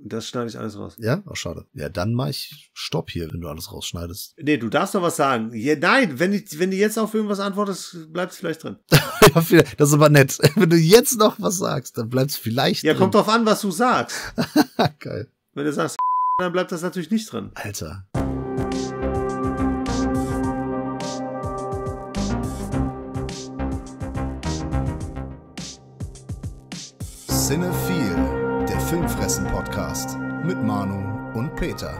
Das schneide ich alles raus. Ja? Ach, schade. Ja, dann mach ich Stopp hier, wenn du alles rausschneidest. Nee, du darfst noch was sagen. Ja, nein, wenn, ich, wenn du jetzt auf irgendwas antwortest, bleibst du vielleicht drin. das ist aber nett. Wenn du jetzt noch was sagst, dann bleibst du vielleicht ja, drin. Ja, kommt drauf an, was du sagst. Geil. Wenn du sagst, dann bleibt das natürlich nicht drin. Alter. Sinne Hessen Podcast mit Manu und Peter.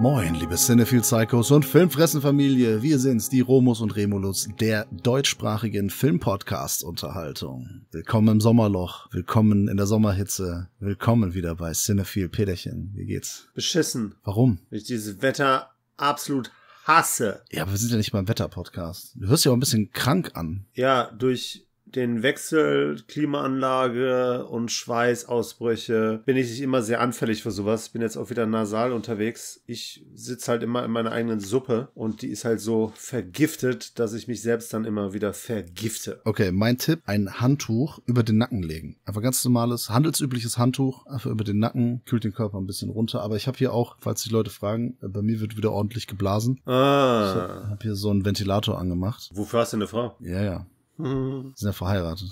Moin, liebe Cinephil Psychos und Filmfressenfamilie. Wir sind's, die Romus und Remulus der deutschsprachigen Filmpodcast-Unterhaltung. Willkommen im Sommerloch. Willkommen in der Sommerhitze. Willkommen wieder bei Cinephil Peterchen. Wie geht's? Beschissen. Warum? Weil ich dieses Wetter absolut hasse. Ja, aber wir sind ja nicht beim Wetter-Podcast. Du hörst ja auch ein bisschen krank an. Ja, durch den Wechsel, Klimaanlage und Schweißausbrüche bin ich immer sehr anfällig für sowas. Bin jetzt auch wieder nasal unterwegs. Ich sitze halt immer in meiner eigenen Suppe und die ist halt so vergiftet, dass ich mich selbst dann immer wieder vergifte. Okay, mein Tipp, ein Handtuch über den Nacken legen. Einfach ganz normales, handelsübliches Handtuch, einfach über den Nacken, kühlt den Körper ein bisschen runter. Aber ich habe hier auch, falls die Leute fragen, äh, bei mir wird wieder ordentlich geblasen. Ah. Ich habe hab hier so einen Ventilator angemacht. Wofür hast du eine Frau? Ja, ja. Hm. Sind ja verheiratet.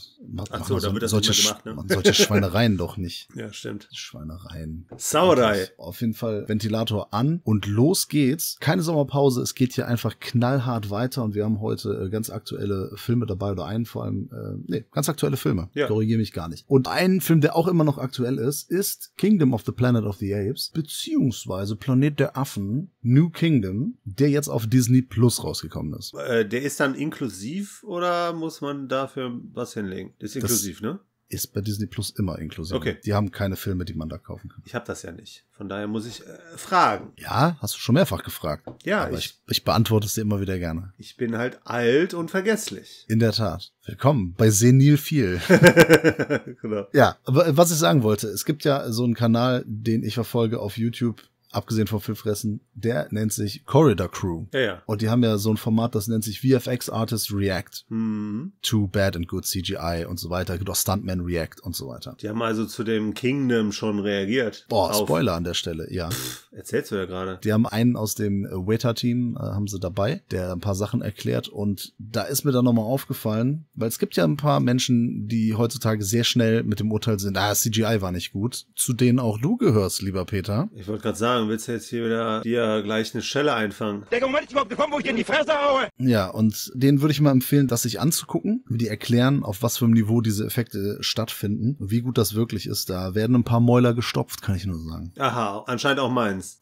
Ach so, da wird das gemacht, ne? Man solche Schweinereien doch nicht. Ja, stimmt. Schweinereien. Sauerei. Auf jeden Fall Ventilator an und los geht's. Keine Sommerpause, es geht hier einfach knallhart weiter und wir haben heute äh, ganz aktuelle Filme dabei oder einen vor allem, äh, nee, ganz aktuelle Filme. Ja. Korrigiere mich gar nicht. Und ein Film, der auch immer noch aktuell ist, ist Kingdom of the Planet of the Apes, beziehungsweise Planet der Affen, New Kingdom, der jetzt auf Disney Plus rausgekommen ist. Äh, der ist dann inklusiv oder muss muss man dafür was hinlegen. Ist inklusiv, das ne? Ist bei Disney Plus immer inklusiv. Okay. Die haben keine Filme, die man da kaufen kann. Ich habe das ja nicht. Von daher muss ich äh, fragen. Ja, hast du schon mehrfach gefragt. Ja, ich, ich, ich beantworte es dir immer wieder gerne. Ich bin halt alt und vergesslich. In der Tat. Willkommen bei Senil viel. genau. Ja, aber äh, was ich sagen wollte, es gibt ja so einen Kanal, den ich verfolge auf YouTube, abgesehen von Filmfressen, der nennt sich Corridor Crew. Ja, ja. Und die haben ja so ein Format, das nennt sich VFX Artist React. Mhm. To Bad and Good CGI und so weiter. Gibt Stuntman React und so weiter. Die haben also zu dem Kingdom schon reagiert. Boah, Spoiler an der Stelle, ja. Pff, erzählst du ja gerade. Die haben einen aus dem äh, Waiter-Team, äh, haben sie dabei, der ein paar Sachen erklärt. Und da ist mir dann nochmal aufgefallen, weil es gibt ja ein paar Menschen, die heutzutage sehr schnell mit dem Urteil sind, ah, CGI war nicht gut. Zu denen auch du gehörst, lieber Peter. Ich wollte gerade sagen, sagen? Willst du jetzt hier wieder dir gleich eine Schelle einfangen? Der Moment ist überhaupt gekommen, wo ich dir in die Fresse haue. Ja, und den würde ich mal empfehlen, das sich anzugucken, wie die erklären, auf was für einem Niveau diese Effekte stattfinden, wie gut das wirklich ist. Da werden ein paar Mäuler gestopft, kann ich nur sagen. Aha, anscheinend auch meins.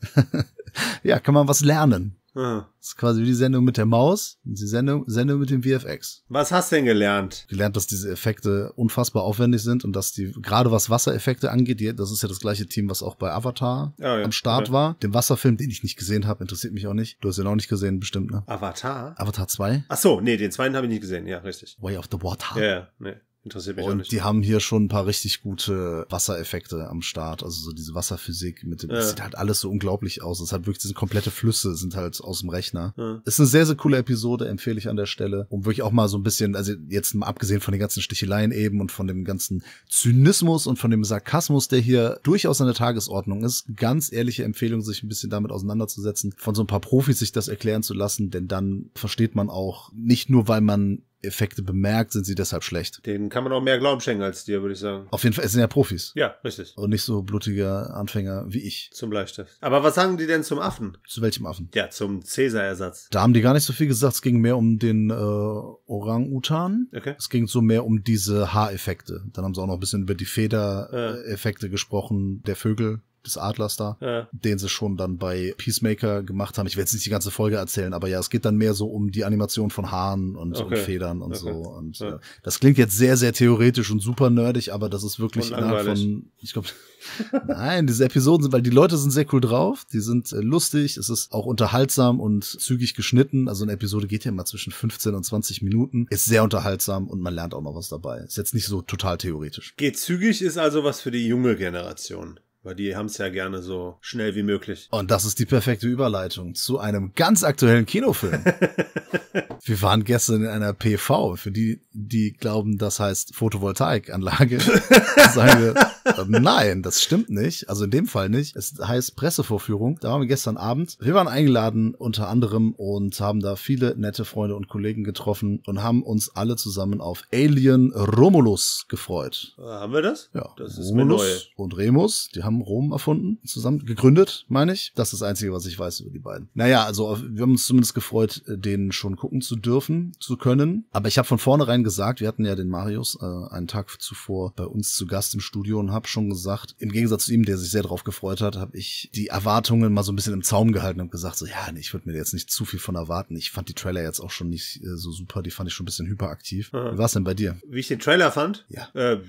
ja, kann man was lernen. Aha. Das ist quasi wie die Sendung mit der Maus, die Sendung, Sendung mit dem VFX. Was hast du denn gelernt? Gelernt, dass diese Effekte unfassbar aufwendig sind und dass die, gerade was Wassereffekte angeht, das ist ja das gleiche Team, was auch bei Avatar oh, ja. am Start okay. war. Den Wasserfilm, den ich nicht gesehen habe, interessiert mich auch nicht. Du hast ihn auch nicht gesehen, bestimmt, ne? Avatar? Avatar 2? Ach so, nee, den zweiten habe ich nicht gesehen, ja, richtig. Way of the Water. Ja, yeah, nee. Interessiert mich und auch nicht. die haben hier schon ein paar richtig gute Wassereffekte am Start. Also so diese Wasserphysik mit dem, ja. das sieht halt alles so unglaublich aus. Es hat wirklich diese komplette Flüsse sind halt aus dem Rechner. Ja. Ist eine sehr, sehr coole Episode, empfehle ich an der Stelle. Um wirklich auch mal so ein bisschen, also jetzt mal abgesehen von den ganzen Sticheleien eben und von dem ganzen Zynismus und von dem Sarkasmus, der hier durchaus an der Tagesordnung ist, ganz ehrliche Empfehlung, sich ein bisschen damit auseinanderzusetzen, von so ein paar Profis sich das erklären zu lassen, denn dann versteht man auch nicht nur, weil man Effekte bemerkt, sind sie deshalb schlecht. Den kann man auch mehr Glauben schenken als dir, würde ich sagen. Auf jeden Fall, es sind ja Profis. Ja, richtig. Und nicht so blutiger Anfänger wie ich. Zum Bleistift. Aber was sagen die denn zum Affen? Zu welchem Affen? Ja, zum Cäsar-Ersatz. Da haben die gar nicht so viel gesagt. Es ging mehr um den äh, Orang-Utan. Okay. Es ging so mehr um diese Haareffekte. Dann haben sie auch noch ein bisschen über die Federeffekte äh. gesprochen, der Vögel des Adlers da, ja. den sie schon dann bei Peacemaker gemacht haben. Ich werde jetzt nicht die ganze Folge erzählen, aber ja, es geht dann mehr so um die Animation von Haaren und, okay. und Federn und okay. so. Und ja. Ja, das klingt jetzt sehr, sehr theoretisch und super nerdig, aber das ist wirklich innerhalb von, ich glaube, nein, diese Episoden sind, weil die Leute sind sehr cool drauf, die sind äh, lustig, es ist auch unterhaltsam und zügig geschnitten. Also eine Episode geht ja immer zwischen 15 und 20 Minuten, ist sehr unterhaltsam und man lernt auch noch was dabei. Ist jetzt nicht so total theoretisch. Geht zügig ist also was für die junge Generation. Weil die haben es ja gerne so schnell wie möglich. Und das ist die perfekte Überleitung zu einem ganz aktuellen Kinofilm. Wir waren gestern in einer PV. Für die, die glauben, das heißt Photovoltaikanlage, sagen wir äh, nein, das stimmt nicht. Also in dem Fall nicht. Es heißt Pressevorführung. Da waren wir gestern Abend. Wir waren eingeladen unter anderem und haben da viele nette Freunde und Kollegen getroffen und haben uns alle zusammen auf Alien Romulus gefreut. Äh, haben wir das? Ja. Das ist Romulus mir neu. und Remus, die haben Rom erfunden, zusammen gegründet, meine ich. Das ist das Einzige, was ich weiß über die beiden. Naja, also wir haben uns zumindest gefreut, äh, den schon gucken zu dürfen, zu können. Aber ich habe von vornherein gesagt, wir hatten ja den Marius äh, einen Tag zuvor bei uns zu Gast im Studio und und habe schon gesagt, im Gegensatz zu ihm, der sich sehr darauf gefreut hat, habe ich die Erwartungen mal so ein bisschen im Zaum gehalten und gesagt, so ja, ich würde mir jetzt nicht zu viel von erwarten. Ich fand die Trailer jetzt auch schon nicht äh, so super, die fand ich schon ein bisschen hyperaktiv. Aha. Wie war es denn bei dir? Wie ich den Trailer fand? Ja. Äh,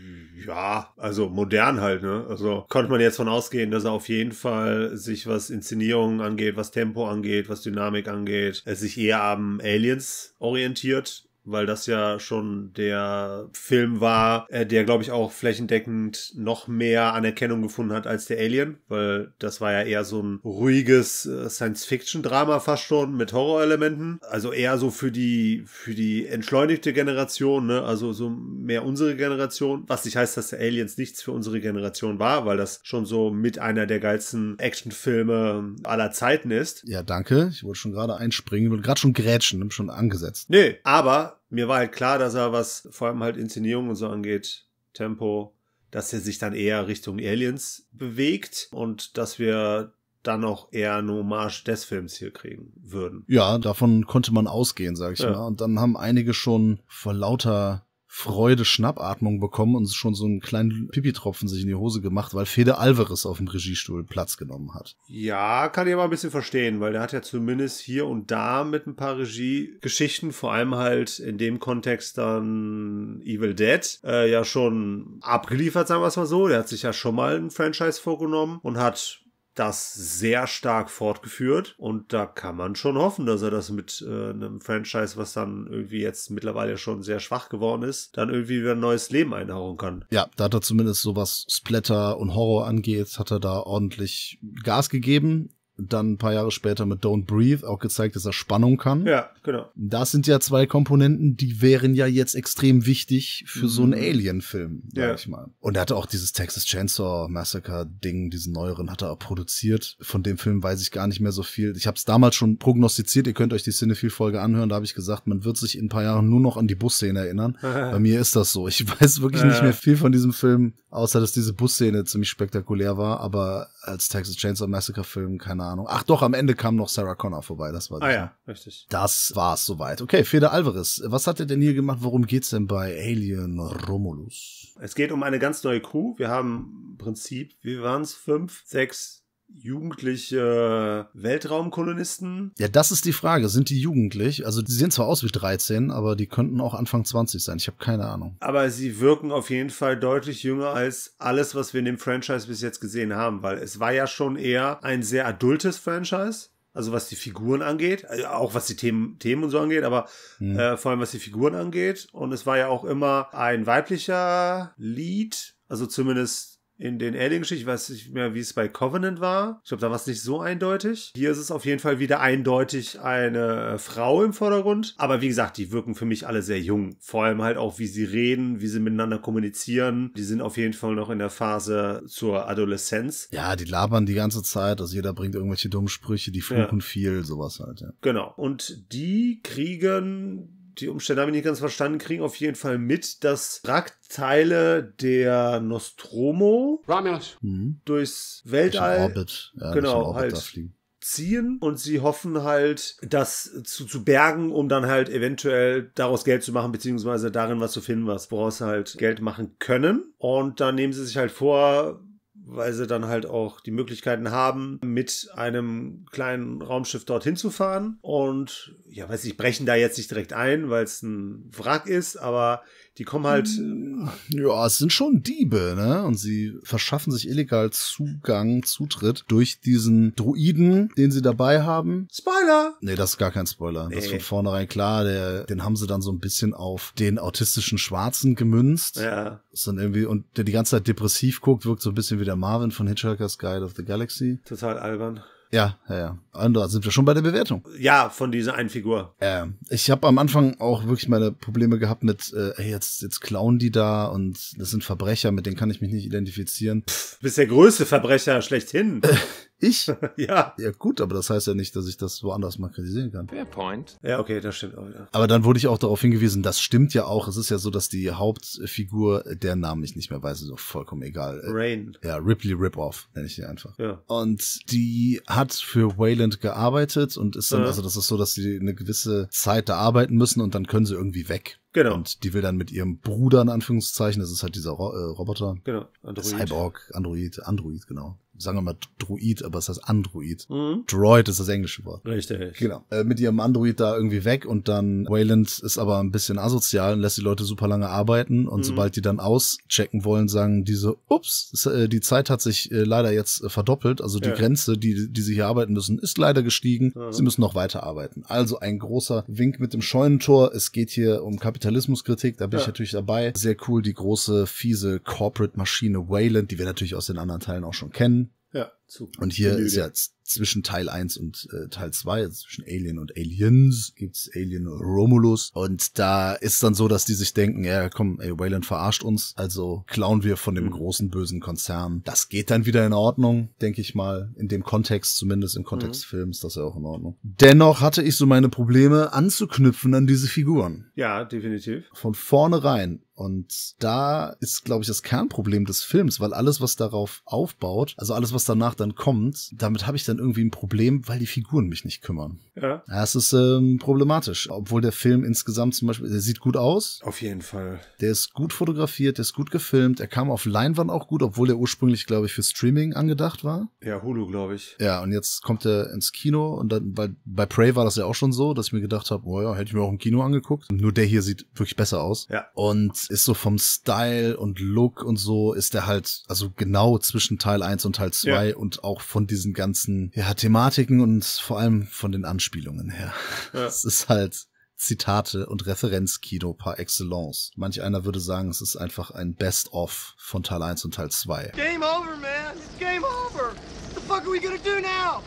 ja, also modern halt, ne? Also konnte man jetzt von ausgehen, dass er auf jeden Fall sich was Inszenierungen angeht, was Tempo angeht, was Dynamik angeht, äh, sich eher am Aliens orientiert weil das ja schon der Film war, äh, der, glaube ich, auch flächendeckend noch mehr Anerkennung gefunden hat als der Alien, weil das war ja eher so ein ruhiges äh, Science-Fiction-Drama fast schon mit Horrorelementen. Also eher so für die, für die entschleunigte Generation, ne? also so mehr unsere Generation. Was nicht heißt, dass der Aliens nichts für unsere Generation war, weil das schon so mit einer der geilsten Actionfilme aller Zeiten ist. Ja, danke. Ich wollte schon gerade einspringen, ich wollte gerade schon grätschen, schon angesetzt. Nee, aber mir war halt klar, dass er was, vor allem halt Inszenierung und so angeht, Tempo, dass er sich dann eher Richtung Aliens bewegt und dass wir dann auch eher eine Hommage des Films hier kriegen würden. Ja, davon konnte man ausgehen, sag ich ja. mal. Und dann haben einige schon vor lauter Freude Schnappatmung bekommen und schon so einen kleinen Pipitropfen sich in die Hose gemacht, weil Fede Alvarez auf dem Regiestuhl Platz genommen hat. Ja, kann ich aber ein bisschen verstehen, weil der hat ja zumindest hier und da mit ein paar Regiegeschichten, vor allem halt in dem Kontext dann Evil Dead, äh, ja schon abgeliefert, sagen wir es mal so. Der hat sich ja schon mal ein Franchise vorgenommen und hat das sehr stark fortgeführt und da kann man schon hoffen, dass er das mit äh, einem Franchise, was dann irgendwie jetzt mittlerweile schon sehr schwach geworden ist, dann irgendwie wieder ein neues Leben einhauen kann. Ja, da hat er zumindest so was Splatter und Horror angeht, hat er da ordentlich Gas gegeben dann ein paar Jahre später mit Don't Breathe auch gezeigt, dass er Spannung kann. Ja, genau. Das sind ja zwei Komponenten, die wären ja jetzt extrem wichtig für mhm. so einen mhm. Alien-Film, sag ja. ich mal. Und er hatte auch dieses Texas Chainsaw Massacre-Ding, diesen neueren, hat er auch produziert. Von dem Film weiß ich gar nicht mehr so viel. Ich habe es damals schon prognostiziert, ihr könnt euch die Cinephil-Folge anhören, da habe ich gesagt, man wird sich in ein paar Jahren nur noch an die Busszene erinnern. Bei mir ist das so. Ich weiß wirklich ja. nicht mehr viel von diesem Film, außer dass diese Busszene ziemlich spektakulär war, aber als Texas Chainsaw Massacre Film, keine Ahnung. Ach doch, am Ende kam noch Sarah Connor vorbei, das war das. Ah ja, richtig. Das war's soweit. Okay, Feder Alvarez, was hat er denn hier gemacht? Worum geht's denn bei Alien Romulus? Es geht um eine ganz neue Crew. Wir haben im Prinzip, wie waren's, fünf, sechs, jugendliche Weltraumkolonisten? Ja, das ist die Frage. Sind die jugendlich? Also die sehen zwar aus wie 13, aber die könnten auch Anfang 20 sein. Ich habe keine Ahnung. Aber sie wirken auf jeden Fall deutlich jünger als alles, was wir in dem Franchise bis jetzt gesehen haben, weil es war ja schon eher ein sehr adultes Franchise. Also was die Figuren angeht, also auch was die Themen, Themen und so angeht, aber mhm. äh, vor allem was die Figuren angeht. Und es war ja auch immer ein weiblicher Lied, also zumindest in den Alien-Geschichten, ich weiß nicht mehr, wie es bei Covenant war. Ich glaube, da war es nicht so eindeutig. Hier ist es auf jeden Fall wieder eindeutig eine äh, Frau im Vordergrund. Aber wie gesagt, die wirken für mich alle sehr jung. Vor allem halt auch, wie sie reden, wie sie miteinander kommunizieren. Die sind auf jeden Fall noch in der Phase zur Adoleszenz. Ja, die labern die ganze Zeit. Also jeder bringt irgendwelche dummen Sprüche, die fluchen ja. viel, sowas halt. Ja. Genau. Und die kriegen die Umstände habe ich nicht ganz verstanden, kriegen auf jeden Fall mit, dass Wrackteile der Nostromo Romulus. Mhm. durchs Weltall Orbit. Ja, genau, halt ziehen und sie hoffen halt, das zu, zu bergen, um dann halt eventuell daraus Geld zu machen, beziehungsweise darin was zu finden, was woraus halt Geld machen können. Und dann nehmen sie sich halt vor, weil sie dann halt auch die Möglichkeiten haben, mit einem kleinen Raumschiff dorthin zu fahren. Und ja, weiß ich, brechen da jetzt nicht direkt ein, weil es ein Wrack ist, aber die kommen halt. Hm. Äh, ja, es sind schon Diebe, ne? Und sie verschaffen sich illegal Zugang, Zutritt durch diesen Druiden, den sie dabei haben. Spoiler! Nee, das ist gar kein Spoiler. Nee. Das ist von vornherein klar. Der, den haben sie dann so ein bisschen auf den autistischen Schwarzen gemünzt. Ja. Ist dann irgendwie, und der die ganze Zeit depressiv guckt, wirkt so ein bisschen wie der Marvin von Hitchhiker's Guide of the Galaxy. Total albern. Ja, ja, ja. Und also sind wir schon bei der Bewertung. Ja, von dieser einen Figur. Äh, ich habe am Anfang auch wirklich meine Probleme gehabt mit, äh, ey, jetzt, jetzt klauen die da und das sind Verbrecher, mit denen kann ich mich nicht identifizieren. Pff, bist der größte Verbrecher schlechthin. Äh, ich? ja. Ja, gut, aber das heißt ja nicht, dass ich das woanders mal kritisieren kann. Fair point. Ja, okay, das stimmt auch oh, wieder. Aber dann wurde ich auch darauf hingewiesen, das stimmt ja auch. Es ist ja so, dass die Hauptfigur, der Namen ich nicht mehr weiß, ist auch vollkommen egal. Rain. Ja, Ripley Ripoff, nenne ich sie einfach. Ja. Und die hat für Wayland Freeland gearbeitet und ist dann, ja. also das ist so, dass sie eine gewisse Zeit da arbeiten müssen und dann können sie irgendwie weg. Genau. Und die will dann mit ihrem Bruder, in Anführungszeichen, das ist halt dieser Ro äh, Roboter. Genau. Android. Cyborg, Android, Android, genau. Sagen wir mal Droid, aber es heißt Android. Mhm. Droid ist das englische Wort. Richtig. Genau. Äh, mit ihrem Android da irgendwie weg und dann Wayland ist aber ein bisschen asozial und lässt die Leute super lange arbeiten und mhm. sobald die dann auschecken wollen, sagen diese, ups, äh, die Zeit hat sich äh, leider jetzt äh, verdoppelt, also die ja. Grenze, die, die sie hier arbeiten müssen, ist leider gestiegen. Mhm. Sie müssen noch weiter arbeiten. Also ein großer Wink mit dem Scheunentor. Es geht hier um Kapital Kapitalismuskritik, da bin ja. ich natürlich dabei. Sehr cool, die große, fiese Corporate-Maschine Wayland, die wir natürlich aus den anderen Teilen auch schon kennen. Ja, super. Und hier ist jetzt zwischen Teil 1 und äh, Teil 2, also zwischen Alien und Aliens, gibt's Alien Romulus. Und da ist dann so, dass die sich denken, ja komm, ey, Wayland verarscht uns, also klauen wir von dem mhm. großen bösen Konzern. Das geht dann wieder in Ordnung, denke ich mal, in dem Kontext, zumindest im Kontext mhm. Films, das ist ja auch in Ordnung. Dennoch hatte ich so meine Probleme anzuknüpfen an diese Figuren. Ja, definitiv. Von vornherein und da ist, glaube ich, das Kernproblem des Films, weil alles, was darauf aufbaut, also alles, was danach dann kommt, damit habe ich dann irgendwie ein Problem, weil die Figuren mich nicht kümmern. Ja. Das ist ähm, problematisch, obwohl der Film insgesamt zum Beispiel, der sieht gut aus. Auf jeden Fall. Der ist gut fotografiert, der ist gut gefilmt, er kam auf Leinwand auch gut, obwohl der ursprünglich, glaube ich, für Streaming angedacht war. Ja, Hulu, glaube ich. Ja, und jetzt kommt er ins Kino und dann weil bei Prey war das ja auch schon so, dass ich mir gedacht habe, oh ja, hätte ich mir auch im Kino angeguckt. Nur der hier sieht wirklich besser aus. Ja. Und ist so vom Style und Look und so, ist der halt, also genau zwischen Teil 1 und Teil 2 ja. und auch von diesen ganzen ja, Thematiken und vor allem von den Anspielungen her. Ja. ist halt, Zitate und Referenzkino par excellence. Manch einer würde sagen, es ist einfach ein Best-of von Teil 1 und Teil 2. Game over, man. It's game over. What the fuck are we gonna do now?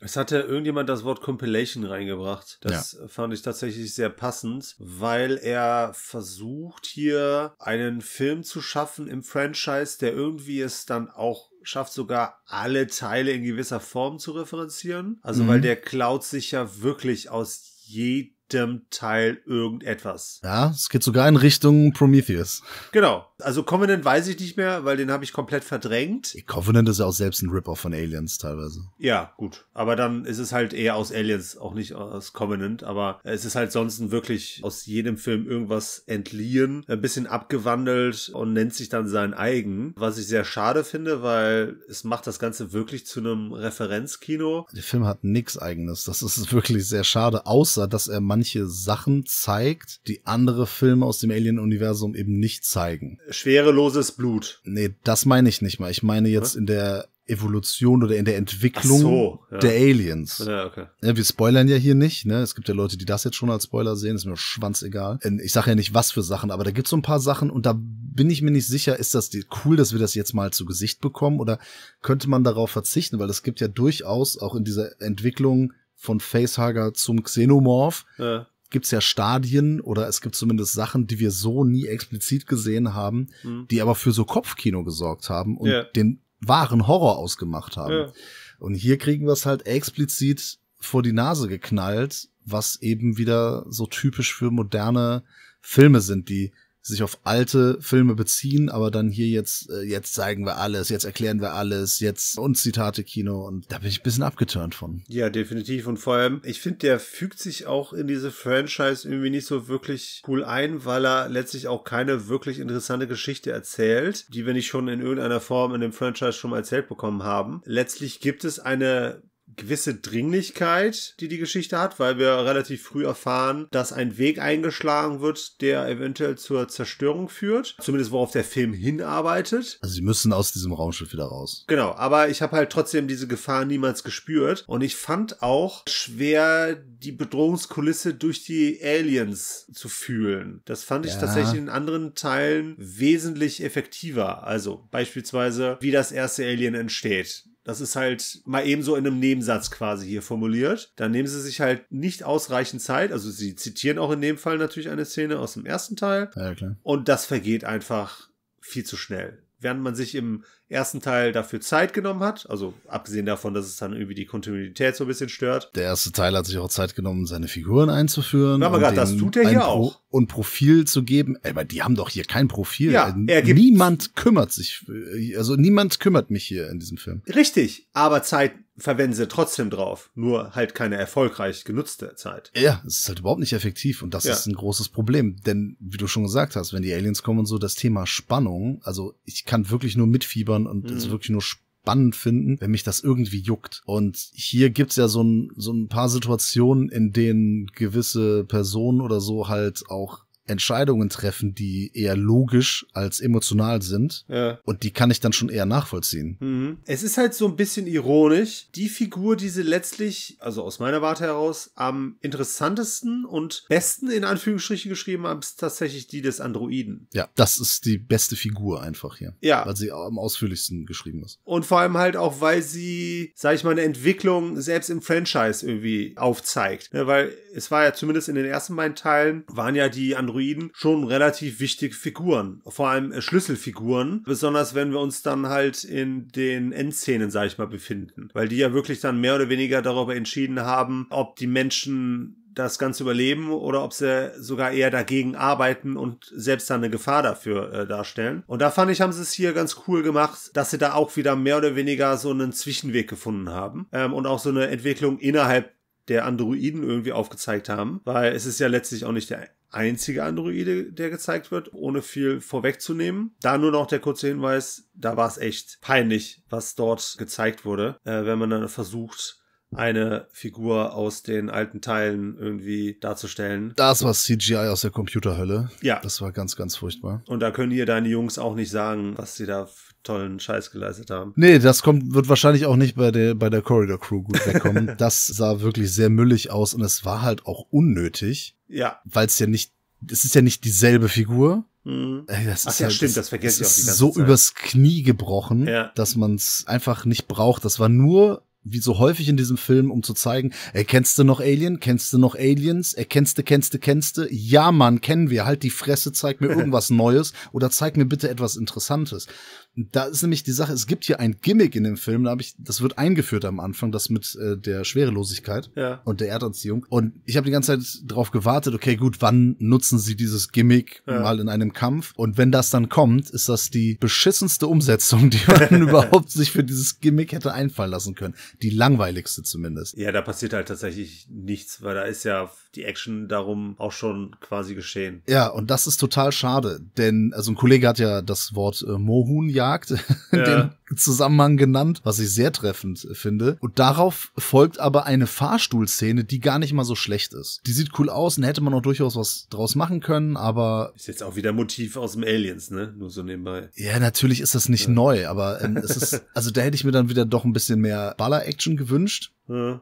Es hatte irgendjemand das Wort Compilation reingebracht. Das ja. fand ich tatsächlich sehr passend, weil er versucht hier einen Film zu schaffen im Franchise, der irgendwie es dann auch schafft sogar alle Teile in gewisser Form zu referenzieren. Also mhm. weil der klaut sich ja wirklich aus jedem Teil irgendetwas. Ja, es geht sogar in Richtung Prometheus. Genau. Also Covenant weiß ich nicht mehr, weil den habe ich komplett verdrängt. Covenant ist ja auch selbst ein Rip-Off von Aliens teilweise. Ja, gut. Aber dann ist es halt eher aus Aliens, auch nicht aus Covenant. Aber es ist halt sonst wirklich aus jedem Film irgendwas entliehen, ein bisschen abgewandelt und nennt sich dann sein eigen. Was ich sehr schade finde, weil es macht das Ganze wirklich zu einem Referenzkino. Der Film hat nichts eigenes. Das ist wirklich sehr schade, außer dass er manche Sachen zeigt, die andere Filme aus dem Alien-Universum eben nicht zeigen schwereloses Blut. Nee, das meine ich nicht mal. Ich meine jetzt in der Evolution oder in der Entwicklung so, ja. der Aliens. Ja, okay. wir spoilern ja hier nicht, ne? Es gibt ja Leute, die das jetzt schon als Spoiler sehen, ist mir schwanzegal. Ähm, ich sage ja nicht, was für Sachen, aber da gibt es so ein paar Sachen und da bin ich mir nicht sicher, ist das cool, dass wir das jetzt mal zu Gesicht bekommen oder könnte man darauf verzichten, weil es gibt ja durchaus auch in dieser Entwicklung von Facehager zum Xenomorph ja gibt es ja Stadien oder es gibt zumindest Sachen, die wir so nie explizit gesehen haben, mhm. die aber für so Kopfkino gesorgt haben und ja. den wahren Horror ausgemacht haben. Ja. Und hier kriegen wir es halt explizit vor die Nase geknallt, was eben wieder so typisch für moderne Filme sind, die sich auf alte Filme beziehen, aber dann hier jetzt, äh, jetzt zeigen wir alles, jetzt erklären wir alles, jetzt uns Zitate-Kino und da bin ich ein bisschen abgeturnt von. Ja, definitiv. Und vor allem, ich finde, der fügt sich auch in diese Franchise irgendwie nicht so wirklich cool ein, weil er letztlich auch keine wirklich interessante Geschichte erzählt, die wir nicht schon in irgendeiner Form in dem Franchise schon mal erzählt bekommen haben. Letztlich gibt es eine gewisse Dringlichkeit, die die Geschichte hat, weil wir relativ früh erfahren, dass ein Weg eingeschlagen wird, der eventuell zur Zerstörung führt. Zumindest worauf der Film hinarbeitet. Also sie müssen aus diesem Raumschiff wieder raus. Genau, aber ich habe halt trotzdem diese Gefahr niemals gespürt und ich fand auch schwer die Bedrohungskulisse durch die Aliens zu fühlen. Das fand ich ja. tatsächlich in anderen Teilen wesentlich effektiver. Also beispielsweise, wie das erste Alien entsteht das ist halt mal eben so in einem Nebensatz quasi hier formuliert. Da nehmen sie sich halt nicht ausreichend Zeit. Also sie zitieren auch in dem Fall natürlich eine Szene aus dem ersten Teil. Ja, klar. Und das vergeht einfach viel zu schnell. Während man sich im ersten Teil dafür Zeit genommen hat. Also abgesehen davon, dass es dann irgendwie die Kontinuität so ein bisschen stört. Der erste Teil hat sich auch Zeit genommen, seine Figuren einzuführen. Aber gerade das tut er hier auch. und Profil zu geben. Ey, Aber die haben doch hier kein Profil. Ja, also er gibt niemand kümmert sich. Äh, also niemand kümmert mich hier in diesem Film. Richtig, aber Zeit verwenden sie trotzdem drauf, nur halt keine erfolgreich genutzte Zeit. Ja, es ist halt überhaupt nicht effektiv und das ja. ist ein großes Problem, denn wie du schon gesagt hast, wenn die Aliens kommen und so, das Thema Spannung, also ich kann wirklich nur mitfiebern, und, und mhm. es wirklich nur spannend finden, wenn mich das irgendwie juckt. Und hier gibt's ja so ein, so ein paar Situationen, in denen gewisse Personen oder so halt auch Entscheidungen treffen, die eher logisch als emotional sind. Ja. Und die kann ich dann schon eher nachvollziehen. Mhm. Es ist halt so ein bisschen ironisch. Die Figur, die sie letztlich, also aus meiner Warte heraus, am interessantesten und besten in Anführungsstrichen geschrieben haben, ist tatsächlich die des Androiden. Ja, das ist die beste Figur einfach hier. Ja. Weil sie am ausführlichsten geschrieben ist. Und vor allem halt auch, weil sie, sag ich mal, eine Entwicklung selbst im Franchise irgendwie aufzeigt. Ja, ne, weil es war ja zumindest in den ersten beiden Teilen, waren ja die Androiden Androiden schon relativ wichtige Figuren, vor allem äh, Schlüsselfiguren, besonders wenn wir uns dann halt in den Endszenen, sage ich mal, befinden, weil die ja wirklich dann mehr oder weniger darüber entschieden haben, ob die Menschen das Ganze überleben oder ob sie sogar eher dagegen arbeiten und selbst dann eine Gefahr dafür äh, darstellen. Und da fand ich, haben sie es hier ganz cool gemacht, dass sie da auch wieder mehr oder weniger so einen Zwischenweg gefunden haben ähm, und auch so eine Entwicklung innerhalb der Androiden irgendwie aufgezeigt haben, weil es ist ja letztlich auch nicht der einzige Androide, der gezeigt wird, ohne viel vorwegzunehmen. Da nur noch der kurze Hinweis, da war es echt peinlich, was dort gezeigt wurde, äh, wenn man dann versucht, eine Figur aus den alten Teilen irgendwie darzustellen. Das war CGI aus der Computerhölle. Ja. Das war ganz, ganz furchtbar. Und da können hier deine Jungs auch nicht sagen, was sie da tollen Scheiß geleistet haben. Nee, das kommt, wird wahrscheinlich auch nicht bei der, bei der Corridor Crew gut wegkommen. das sah wirklich sehr müllig aus und es war halt auch unnötig. Ja. Weil es ja nicht, es ist ja nicht dieselbe Figur. Mhm. Das Ach ja, halt, stimmt, das vergesse ich auch die ganze so Zeit. übers Knie gebrochen, ja. dass man es einfach nicht braucht. Das war nur wie so häufig in diesem Film, um zu zeigen, erkennst du noch Alien, kennst du noch Aliens, erkennst du, kennst du, kennst du, ja Mann, kennen wir, halt die Fresse, zeig mir irgendwas Neues oder zeig mir bitte etwas Interessantes. Da ist nämlich die Sache, es gibt hier ein Gimmick in dem Film, da habe ich, das wird eingeführt am Anfang, das mit äh, der Schwerelosigkeit ja. und der Erdanziehung. Und ich habe die ganze Zeit drauf gewartet, okay, gut, wann nutzen sie dieses Gimmick ja. mal in einem Kampf? Und wenn das dann kommt, ist das die beschissenste Umsetzung, die man überhaupt sich für dieses Gimmick hätte einfallen lassen können. Die langweiligste zumindest. Ja, da passiert halt tatsächlich nichts, weil da ist ja die Action darum auch schon quasi geschehen. Ja, und das ist total schade, denn also ein Kollege hat ja das Wort äh, Mohun ja gejagt. Ja. Den, Zusammenhang genannt, was ich sehr treffend finde. Und darauf folgt aber eine Fahrstuhlszene, die gar nicht mal so schlecht ist. Die sieht cool aus und hätte man auch durchaus was draus machen können, aber. Ist jetzt auch wieder Motiv aus dem Aliens, ne? Nur so nebenbei. Ja, natürlich ist das nicht ja. neu, aber ähm, es ist, also da hätte ich mir dann wieder doch ein bisschen mehr Baller-Action gewünscht.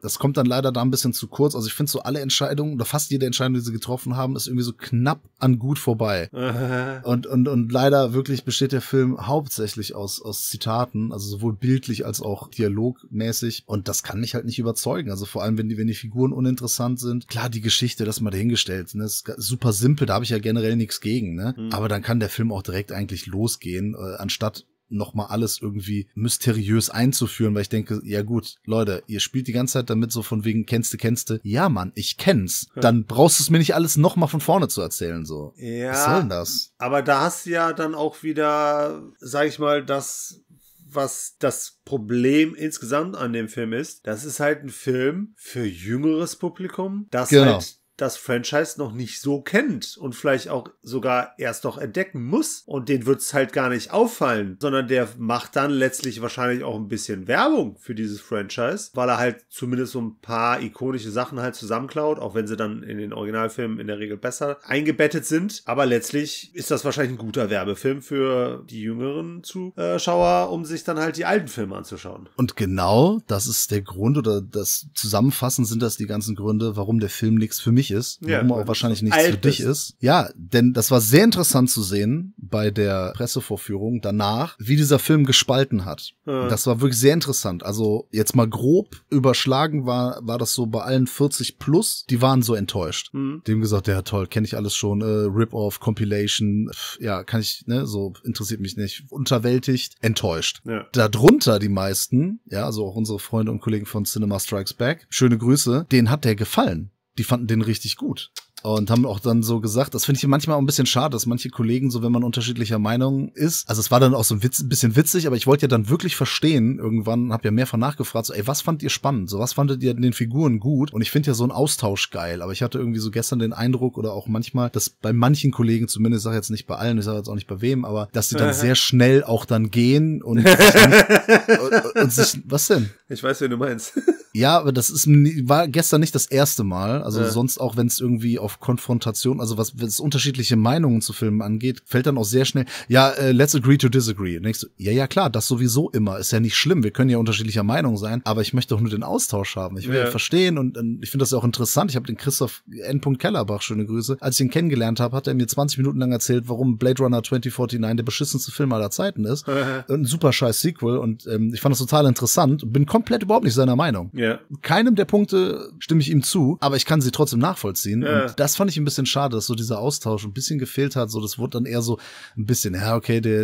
Das kommt dann leider da ein bisschen zu kurz. Also ich finde so alle Entscheidungen oder fast jede Entscheidung, die sie getroffen haben, ist irgendwie so knapp an gut vorbei. und, und, und leider wirklich besteht der Film hauptsächlich aus, aus Zitaten arbeiten, also sowohl bildlich als auch dialogmäßig. Und das kann mich halt nicht überzeugen. Also vor allem, wenn die, wenn die Figuren uninteressant sind. Klar, die Geschichte, das mal dahingestellt. Ne? Ist super simpel, da habe ich ja generell nichts gegen. Ne? Mhm. Aber dann kann der Film auch direkt eigentlich losgehen, äh, anstatt nochmal alles irgendwie mysteriös einzuführen, weil ich denke, ja gut, Leute, ihr spielt die ganze Zeit damit so von wegen kennste, kennste. Ja, Mann, ich kenn's. Dann brauchst du es mir nicht alles nochmal von vorne zu erzählen, so. Ja. Was soll denn das? Aber da hast du ja dann auch wieder, sag ich mal, das was das Problem insgesamt an dem Film ist. Das ist halt ein Film für jüngeres Publikum, das genau. halt das Franchise noch nicht so kennt und vielleicht auch sogar erst noch entdecken muss. Und den wird es halt gar nicht auffallen, sondern der macht dann letztlich wahrscheinlich auch ein bisschen Werbung für dieses Franchise, weil er halt zumindest so ein paar ikonische Sachen halt zusammenklaut, auch wenn sie dann in den Originalfilmen in der Regel besser eingebettet sind. Aber letztlich ist das wahrscheinlich ein guter Werbefilm für die jüngeren Zuschauer, um sich dann halt die alten Filme anzuschauen. Und genau das ist der Grund oder das Zusammenfassen sind das die ganzen Gründe, warum der Film nichts für mich ist, warum ja, auch wahrscheinlich nichts für dich ist. Ja, denn das war sehr interessant zu sehen bei der Pressevorführung danach, wie dieser Film gespalten hat. Ja. Das war wirklich sehr interessant. Also jetzt mal grob überschlagen war, war das so bei allen 40 plus, die waren so enttäuscht. Mhm. Dem gesagt, ja toll, kenne ich alles schon, äh, Rip-Off, Compilation, pf, ja, kann ich, ne, so interessiert mich nicht, unterwältigt, enttäuscht. Ja. Darunter die meisten, ja, also auch unsere Freunde und Kollegen von Cinema Strikes Back, schöne Grüße, denen hat der gefallen die fanden den richtig gut. Und haben auch dann so gesagt, das finde ich manchmal auch ein bisschen schade, dass manche Kollegen, so wenn man unterschiedlicher Meinung ist, also es war dann auch so ein, Witz, ein bisschen witzig, aber ich wollte ja dann wirklich verstehen, irgendwann habe ja mehrfach nachgefragt, so ey, was fand ihr spannend, so was fandet ihr in den Figuren gut und ich finde ja so einen Austausch geil, aber ich hatte irgendwie so gestern den Eindruck oder auch manchmal, dass bei manchen Kollegen zumindest, ich sage jetzt nicht bei allen, ich sage jetzt auch nicht bei wem, aber dass die dann sehr schnell auch dann gehen und, und, und, und sich, was denn? Ich weiß, wen du meinst. Ja, aber das ist war gestern nicht das erste Mal. Also äh. sonst auch, wenn es irgendwie auf Konfrontation, also was, was unterschiedliche Meinungen zu Filmen angeht, fällt dann auch sehr schnell, ja, äh, let's agree to disagree. Und so, ja, ja, klar, das sowieso immer. Ist ja nicht schlimm. Wir können ja unterschiedlicher Meinung sein, aber ich möchte auch nur den Austausch haben. Ich will ja. verstehen und, und ähm, ich finde das ja auch interessant. Ich habe den Christoph N. Kellerbach, schöne Grüße. Als ich ihn kennengelernt habe, hat er mir 20 Minuten lang erzählt, warum Blade Runner 2049 der beschissenste Film aller Zeiten ist. ein super scheiß Sequel und ähm, ich fand das total interessant und bin komplett überhaupt nicht seiner Meinung. Ja. Ja. Keinem der Punkte stimme ich ihm zu, aber ich kann sie trotzdem nachvollziehen. Ja. Und das fand ich ein bisschen schade, dass so dieser Austausch ein bisschen gefehlt hat. So, das wurde dann eher so ein bisschen, ja, okay, der,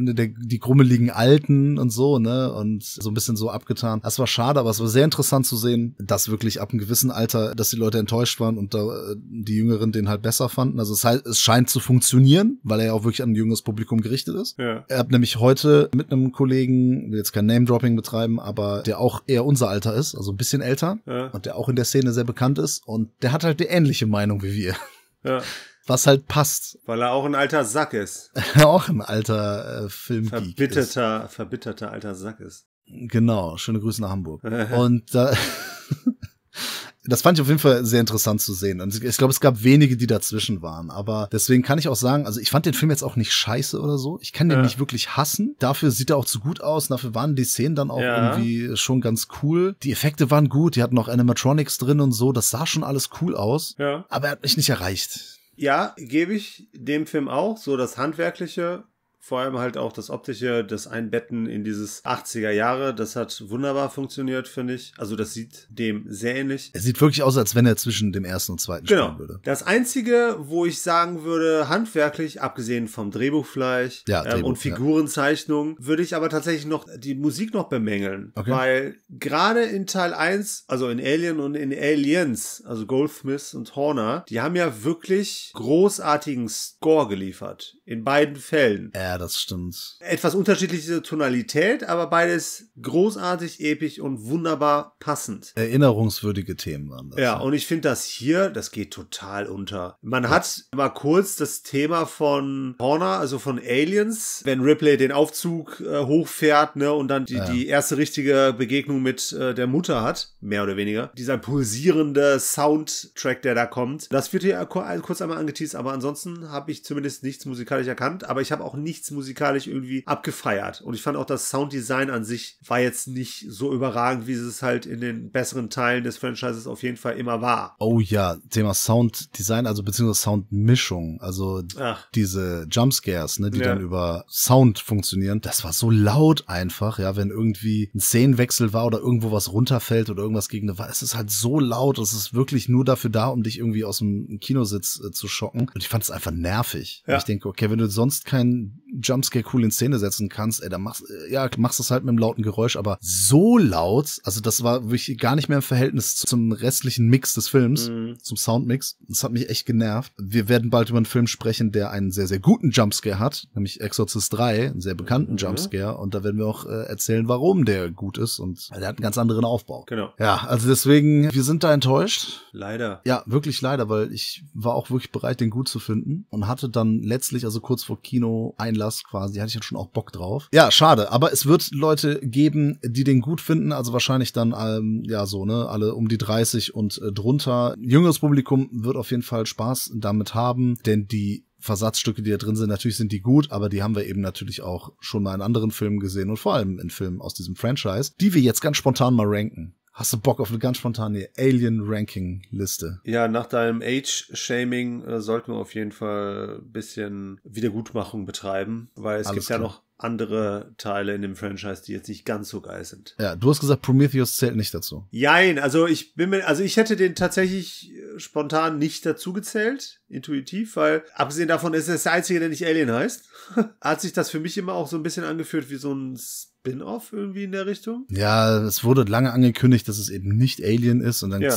ne, der, die grummeligen Alten und so, ne? Und so ein bisschen so abgetan. Das war schade, aber es war sehr interessant zu sehen, dass wirklich ab einem gewissen Alter, dass die Leute enttäuscht waren und da äh, die Jüngeren den halt besser fanden. Also es, heißt, es scheint zu funktionieren, weil er ja auch wirklich an ein junges Publikum gerichtet ist. Ja. Er hat nämlich heute mit einem Kollegen, will jetzt kein Name-Dropping betreiben, aber der auch eher unser Alter ist, also ein bisschen älter ja. und der auch in der Szene sehr bekannt ist und der hat halt die ähnliche Meinung wie wir. Ja. Was halt passt. Weil er auch ein alter Sack ist. auch ein alter äh, Film. Verbitterter, ist. verbitterter alter Sack ist. Genau, schöne Grüße nach Hamburg. und da das fand ich auf jeden Fall sehr interessant zu sehen. Und ich glaube, es gab wenige, die dazwischen waren. Aber deswegen kann ich auch sagen, also ich fand den Film jetzt auch nicht scheiße oder so. Ich kann den ja. nicht wirklich hassen. Dafür sieht er auch zu gut aus. Dafür waren die Szenen dann auch ja. irgendwie schon ganz cool. Die Effekte waren gut. Die hatten noch Animatronics drin und so. Das sah schon alles cool aus. Ja. Aber er hat mich nicht erreicht. Ja, gebe ich dem Film auch. So das Handwerkliche vor allem halt auch das optische, das Einbetten in dieses 80er Jahre, das hat wunderbar funktioniert, finde ich. Also das sieht dem sehr ähnlich. Es sieht wirklich aus, als wenn er zwischen dem ersten und zweiten genau. spielen würde. Das einzige, wo ich sagen würde, handwerklich, abgesehen vom Drehbuch vielleicht ja, ähm, und Figurenzeichnung, ja. würde ich aber tatsächlich noch die Musik noch bemängeln. Okay. Weil gerade in Teil 1, also in Alien und in Aliens, also Goldsmith und Horner, die haben ja wirklich großartigen Score geliefert. In beiden Fällen. Ja das stimmt. Etwas unterschiedliche Tonalität, aber beides großartig, episch und wunderbar passend. Erinnerungswürdige Themen waren das. Ja, ja. und ich finde das hier, das geht total unter. Man ja. hat mal kurz das Thema von Horner, also von Aliens, wenn Ripley den Aufzug äh, hochfährt, ne, und dann die, ja. die erste richtige Begegnung mit äh, der Mutter hat, mehr oder weniger. Dieser pulsierende Soundtrack, der da kommt. Das wird hier kurz einmal angeteased, aber ansonsten habe ich zumindest nichts musikalisch erkannt, aber ich habe auch nichts nichts musikalisch irgendwie abgefeiert. Und ich fand auch das Sounddesign an sich war jetzt nicht so überragend, wie es halt in den besseren Teilen des Franchises auf jeden Fall immer war. Oh ja, Thema Sounddesign, also beziehungsweise Soundmischung, also Ach. diese Jumpscares, ne, die ja. dann über Sound funktionieren. Das war so laut einfach, ja, wenn irgendwie ein Szenenwechsel war oder irgendwo was runterfällt oder irgendwas gegen eine Wand. Es ist halt so laut, es ist wirklich nur dafür da, um dich irgendwie aus dem Kinositz äh, zu schocken. Und ich fand es einfach nervig. Ja. Ich denke, okay, wenn du sonst kein Jumpscare cool in Szene setzen kannst, ey, dann machst, äh, ja, machst das halt mit einem lauten Geräusch, aber so laut, also das war wirklich gar nicht mehr im Verhältnis zum restlichen Mix des Films, mhm. zum Soundmix. Das hat mich echt genervt. Wir werden bald über einen Film sprechen, der einen sehr, sehr guten Jumpscare hat, nämlich Exorcist 3, einen sehr bekannten mhm. Jumpscare, und da werden wir auch äh, erzählen, warum der gut ist, und der hat einen ganz anderen Aufbau. Genau. Ja, also deswegen, wir sind da enttäuscht. Leider. Ja, wirklich leider, weil ich war auch wirklich bereit, den gut zu finden und hatte dann letztlich, also kurz vor Kino, Einladung Anlass quasi, hatte ich jetzt schon auch Bock drauf. Ja, schade, aber es wird Leute geben, die den gut finden, also wahrscheinlich dann, ähm, ja, so, ne, alle um die 30 und äh, drunter. Jüngeres Publikum wird auf jeden Fall Spaß damit haben, denn die Versatzstücke, die da drin sind, natürlich sind die gut, aber die haben wir eben natürlich auch schon mal in anderen Filmen gesehen und vor allem in Filmen aus diesem Franchise, die wir jetzt ganz spontan mal ranken. Hast du Bock auf eine ganz spontane Alien-Ranking-Liste? Ja, nach deinem Age-Shaming äh, sollten wir auf jeden Fall ein bisschen Wiedergutmachung betreiben, weil es Alles gibt klar. ja noch andere Teile in dem Franchise, die jetzt nicht ganz so geil sind. Ja, du hast gesagt, Prometheus zählt nicht dazu. Jein, also ich bin mir, also ich hätte den tatsächlich äh, spontan nicht dazu gezählt, intuitiv, weil abgesehen davon ist es der einzige, der nicht Alien heißt, hat sich das für mich immer auch so ein bisschen angeführt wie so ein Spin-off irgendwie in der Richtung? Ja, es wurde lange angekündigt, dass es eben nicht Alien ist und dann ja.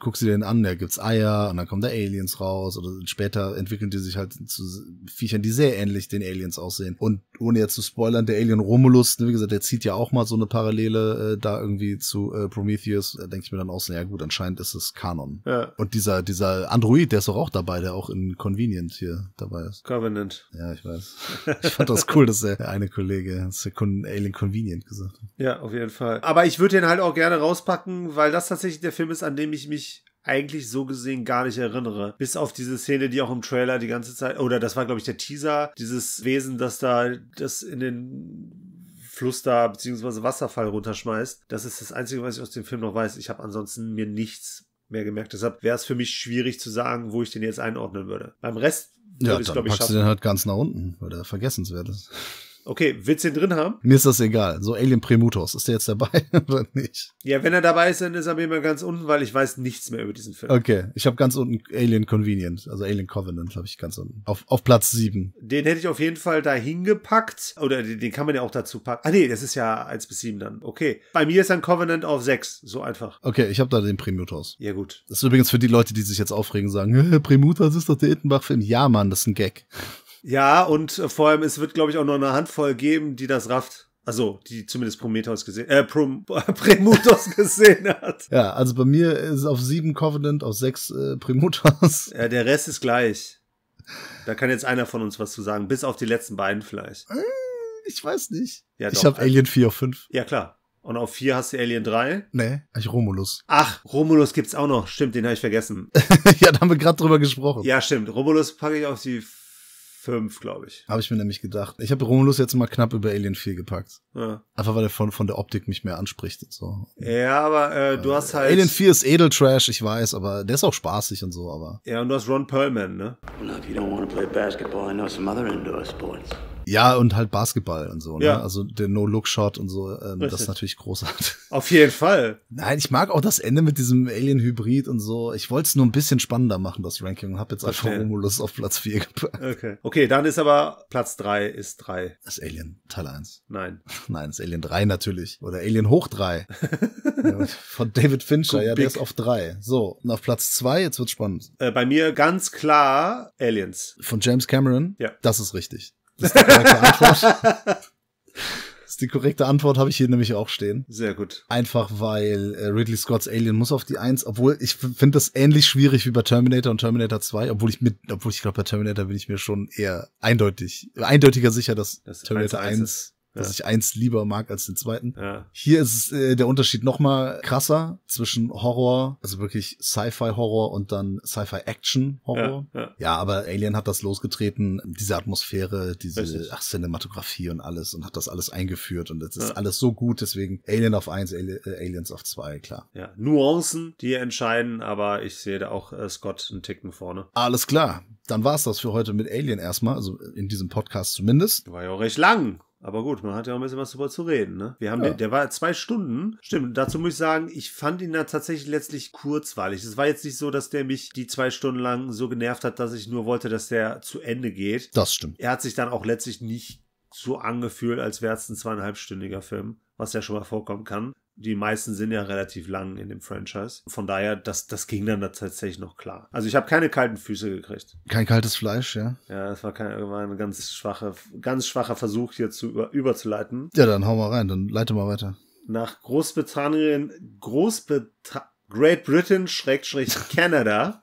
guckst du dir den an, da gibt's Eier und dann kommen da Aliens raus oder später entwickeln die sich halt zu Viechern, die sehr ähnlich den Aliens aussehen. Und ohne jetzt zu spoilern, der Alien Romulus, wie gesagt, der zieht ja auch mal so eine Parallele äh, da irgendwie zu äh, Prometheus, da denke ich mir dann auch so, ja gut, anscheinend ist es Kanon. Ja. Und dieser dieser Android, der ist doch auch dabei, der auch in Convenient hier dabei ist. Covenant. Ja, ich weiß. Ich fand das cool, dass der eine Kollege Sekunden Alien convenient gesagt. Ja, auf jeden Fall. Aber ich würde den halt auch gerne rauspacken, weil das tatsächlich der Film ist, an dem ich mich eigentlich so gesehen gar nicht erinnere. Bis auf diese Szene, die auch im Trailer die ganze Zeit, oder das war, glaube ich, der Teaser, dieses Wesen, das da das in den Fluss da beziehungsweise Wasserfall runterschmeißt. Das ist das Einzige, was ich aus dem Film noch weiß. Ich habe ansonsten mir nichts mehr gemerkt. Deshalb wäre es für mich schwierig zu sagen, wo ich den jetzt einordnen würde. Beim Rest ja, würde ich glaube ich schaffen. packst du den halt ganz nach unten, weil der vergessenswert ist. Okay, willst du den drin haben? Mir ist das egal. So Alien Primutos, ist der jetzt dabei oder nicht? Ja, wenn er dabei ist, dann ist er mir immer ganz unten, weil ich weiß nichts mehr über diesen Film. Okay, ich habe ganz unten Alien Convenient, also Alien Covenant, glaube ich, ganz unten. Auf, auf Platz 7. Den hätte ich auf jeden Fall da hingepackt. Oder den, den, kann man ja auch dazu packen. Ah nee, das ist ja 1 bis 7 dann. Okay. Bei mir ist dann Covenant auf 6, so einfach. Okay, ich habe da den Primutos. Ja, gut. Das ist übrigens für die Leute, die sich jetzt aufregen, sagen, Primutos ist doch der Ittenbach-Film. Ja, Mann, das ist ein Gag. Ja, und äh, vor allem, es wird, glaube ich, auch noch eine Handvoll geben, die das rafft. Also, die zumindest Prometheus gesehen, äh, Prom Premutos gesehen hat. Ja, also bei mir ist auf sieben Covenant, auf sechs äh, Premutos. Ja, der Rest ist gleich. Da kann jetzt einer von uns was zu sagen, bis auf die letzten beiden vielleicht. Äh, ich weiß nicht. Ja, ich habe Alien 4 auf 5. Ja, klar. Und auf 4 hast du Alien 3? Nee, eigentlich Romulus. Ach, Romulus gibt's auch noch. Stimmt, den habe ich vergessen. ja, da haben wir gerade drüber gesprochen. Ja, stimmt. Romulus packe ich auf die 5, glaube ich. Habe ich mir nämlich gedacht. Ich habe Romulus jetzt mal knapp über Alien 4 gepackt. Ja. Einfach weil er von, von der Optik mich mehr anspricht und so. Ja, aber äh, du äh, hast halt. Alien 4 ist Edeltrash, ich weiß, aber der ist auch spaßig und so, aber. Ja, und du hast Ron Perlman, ne? Well, if you don't want to play basketball, I know some other indoor sports. Ja, und halt Basketball und so. Ne? Ja. Also der No-Look-Shot und so, ähm, das ist natürlich großartig. Auf jeden Fall. Nein, ich mag auch das Ende mit diesem Alien-Hybrid und so. Ich wollte es nur ein bisschen spannender machen, das Ranking, Hab jetzt einfach Romulus auf Platz 4 gepackt. Okay. okay, dann ist aber Platz 3 ist 3. Das Alien Teil 1. Nein. Nein, das Alien 3 natürlich. Oder Alien hoch 3. ja, von David Fincher, ja, der ist auf 3. So, und auf Platz 2, jetzt wird's spannend. Äh, bei mir ganz klar Aliens. Von James Cameron? Ja. Das ist richtig. Das ist die korrekte Antwort. Das ist die korrekte Antwort, habe ich hier nämlich auch stehen. Sehr gut. Einfach weil äh, Ridley Scotts Alien muss auf die Eins, obwohl ich finde das ähnlich schwierig wie bei Terminator und Terminator 2, obwohl ich mit, obwohl ich glaube, bei Terminator bin ich mir schon eher eindeutig, eindeutiger sicher, dass das Terminator 1, 1 dass ja. ich eins lieber mag als den zweiten. Ja. Hier ist äh, der Unterschied noch mal krasser zwischen Horror, also wirklich Sci-Fi-Horror und dann Sci-Fi-Action-Horror. Ja, ja, aber Alien hat das losgetreten, diese Atmosphäre, diese ach, Cinematografie und alles und hat das alles eingeführt und es ist alles so gut, deswegen Alien auf eins, Ali äh, Aliens auf zwei, klar. Ja, Nuancen, die entscheiden, aber ich sehe da auch äh, Scott einen Ticken vorne. Alles klar, dann war's das für heute mit Alien erstmal, also in diesem Podcast zumindest. War ja auch recht lang. Aber gut, man hat ja auch ein bisschen was drüber zu reden, ne? Wir haben ja. den, der war zwei Stunden. Stimmt, dazu muss ich sagen, ich fand ihn da tatsächlich letztlich kurzweilig. Es war jetzt nicht so, dass der mich die zwei Stunden lang so genervt hat, dass ich nur wollte, dass der zu Ende geht. Das stimmt. Er hat sich dann auch letztlich nicht so angefühlt, als wäre es ein zweieinhalbstündiger Film was ja schon mal vorkommen kann die meisten sind ja relativ lang in dem Franchise. Von daher, das, das ging dann tatsächlich noch klar. Also ich habe keine kalten Füße gekriegt. Kein kaltes Fleisch, ja. Ja, das war, kein, war ein ganz schwacher, ganz schwacher Versuch, hier zu über, überzuleiten. Ja, dann hau mal rein, dann leite mal weiter. Nach Großbritannien, Großbritannien, Great Britain, Schrägstrich Canada.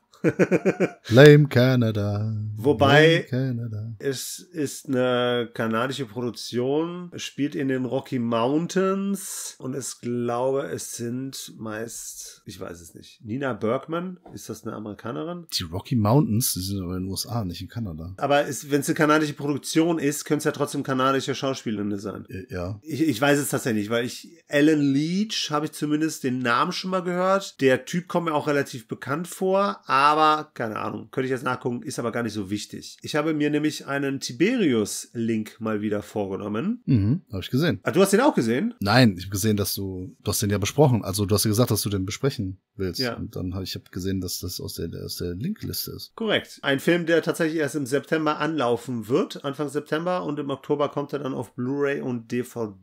Blame Canada. Wobei Blame Canada. es ist eine kanadische Produktion, spielt in den Rocky Mountains und ich glaube, es sind meist, ich weiß es nicht, Nina Bergman, ist das eine Amerikanerin? Die Rocky Mountains, die sind aber in den USA, nicht in Kanada. Aber wenn es eine kanadische Produktion ist, könnte es ja trotzdem kanadische Schauspielende sein. Äh, ja. Ich, ich weiß es tatsächlich nicht, weil ich, Alan Leach, habe ich zumindest den Namen schon mal gehört. Der Typ kommt mir auch relativ bekannt vor, aber aber keine Ahnung, könnte ich jetzt nachgucken, ist aber gar nicht so wichtig. Ich habe mir nämlich einen Tiberius-Link mal wieder vorgenommen. Mhm, habe ich gesehen. Ah, du hast den auch gesehen? Nein, ich habe gesehen, dass du, du hast den ja besprochen. Also du hast ja gesagt, dass du den besprechen willst. Ja. Und dann habe ich hab gesehen, dass das aus der, aus der Linkliste ist. Korrekt. Ein Film, der tatsächlich erst im September anlaufen wird, Anfang September und im Oktober kommt er dann auf Blu-ray und DVD.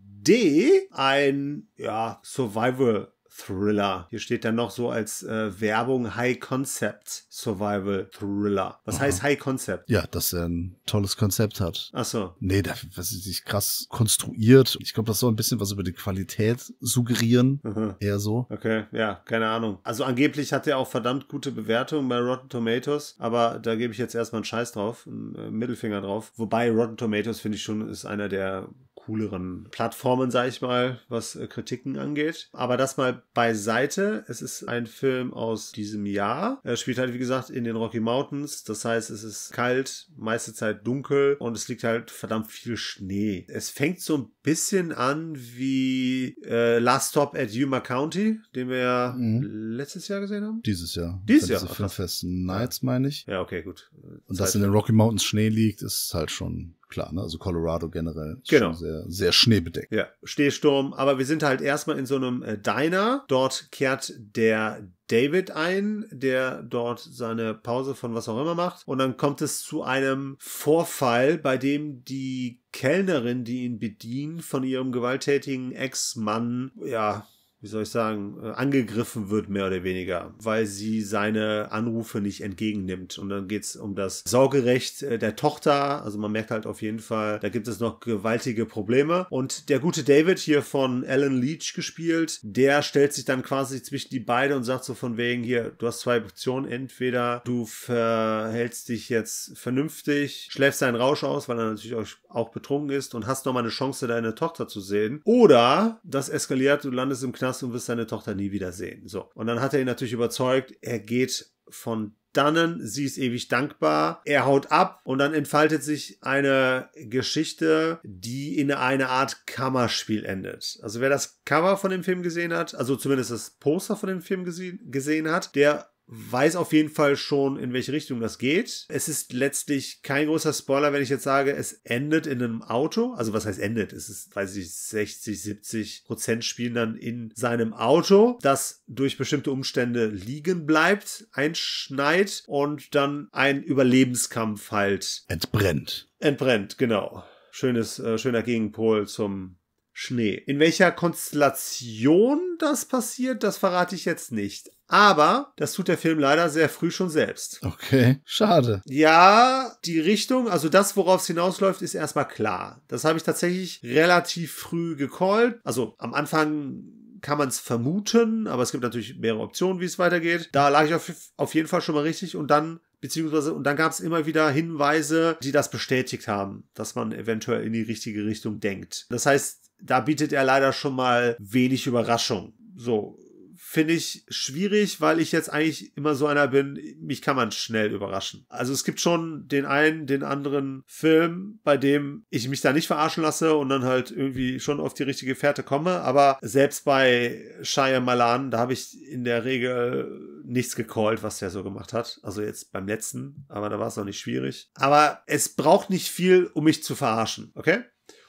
Ein ja, Survival Thriller. Hier steht dann noch so als äh, Werbung High Concept Survival Thriller. Was Aha. heißt High Concept? Ja, dass er ein tolles Konzept hat. Ach so. Nee, da, was ist sich krass konstruiert. Ich glaube, das soll ein bisschen was über die Qualität suggerieren. Aha. Mhm. Eher so. Okay, ja, keine Ahnung. Also angeblich hat er auch verdammt gute Bewertungen bei Rotten Tomatoes, aber da gebe ich jetzt erstmal einen Scheiß drauf, einen äh, Mittelfinger drauf. Wobei Rotten Tomatoes finde ich schon ist einer der cooleren Plattformen, sage ich mal, was äh, Kritiken angeht. Aber das mal beiseite. Es ist ein Film aus diesem Jahr. Er spielt halt, wie gesagt, in den Rocky Mountains. Das heißt, es ist kalt, meiste Zeit dunkel und es liegt halt verdammt viel Schnee. Es fängt so ein bisschen an wie äh, Last Stop at Yuma County, den wir ja mhm. letztes Jahr gesehen haben. Dieses Jahr. Dieses Jahr. Filmfest Nights, meine ich. Ja, okay, gut. Und Zeit dass in den Rocky Mountains Schnee liegt, ist halt schon klar, ne? Also Colorado generell genau. sehr, sehr schneebedeckt. Ja, Schneesturm. Aber wir sind halt erstmal in so einem äh, Diner. Dort kehrt der David ein, der dort seine Pause von was auch immer macht. Und dann kommt es zu einem Vorfall, bei dem die Kellnerin, die ihn bedient, von ihrem gewalttätigen Ex-Mann, ja, wie soll ich sagen, äh, angegriffen wird, mehr oder weniger, weil sie seine Anrufe nicht entgegennimmt. Und dann geht's um das Sorgerecht äh, der Tochter. Also man merkt halt auf jeden Fall, da gibt es noch gewaltige Probleme. Und der gute David hier von Alan Leach gespielt, der stellt sich dann quasi zwischen die beiden und sagt so von wegen hier, du hast zwei Optionen. Entweder du verhältst dich jetzt vernünftig, schläfst deinen Rausch aus, weil er natürlich auch betrunken ist und hast nochmal eine Chance, deine Tochter zu sehen. Oder das eskaliert, du landest im Knast Knast und wirst deine Tochter nie wieder sehen. So. Und dann hat er ihn natürlich überzeugt, er geht von Dannen, sie ist ewig dankbar, er haut ab und dann entfaltet sich eine Geschichte, die in eine Art Kammerspiel endet. Also wer das Cover von dem Film gesehen hat, also zumindest das Poster von dem Film gesehen hat, der weiß auf jeden Fall schon, in welche Richtung das geht. Es ist letztlich kein großer Spoiler, wenn ich jetzt sage, es endet in einem Auto. Also was heißt endet? Es ist, weiß ich, 60, 70 Prozent spielen dann in seinem Auto, das durch bestimmte Umstände liegen bleibt, einschneit und dann ein Überlebenskampf halt. Entbrennt. Entbrennt, genau. Schönes, äh, schöner Gegenpol zum Schnee. In welcher Konstellation das passiert, das verrate ich jetzt nicht. Aber das tut der Film leider sehr früh schon selbst. Okay, schade. Ja, die Richtung, also das, worauf es hinausläuft, ist erstmal klar. Das habe ich tatsächlich relativ früh gecallt. Also am Anfang kann man es vermuten, aber es gibt natürlich mehrere Optionen, wie es weitergeht. Da lag ich auf, auf jeden Fall schon mal richtig und dann beziehungsweise und dann gab es immer wieder Hinweise, die das bestätigt haben, dass man eventuell in die richtige Richtung denkt. Das heißt, da bietet er leider schon mal wenig Überraschung. So, finde ich schwierig, weil ich jetzt eigentlich immer so einer bin, mich kann man schnell überraschen. Also es gibt schon den einen, den anderen Film, bei dem ich mich da nicht verarschen lasse und dann halt irgendwie schon auf die richtige Fährte komme. Aber selbst bei Shia Malan, da habe ich in der Regel nichts gecallt, was der so gemacht hat. Also jetzt beim letzten, aber da war es noch nicht schwierig. Aber es braucht nicht viel, um mich zu verarschen, okay?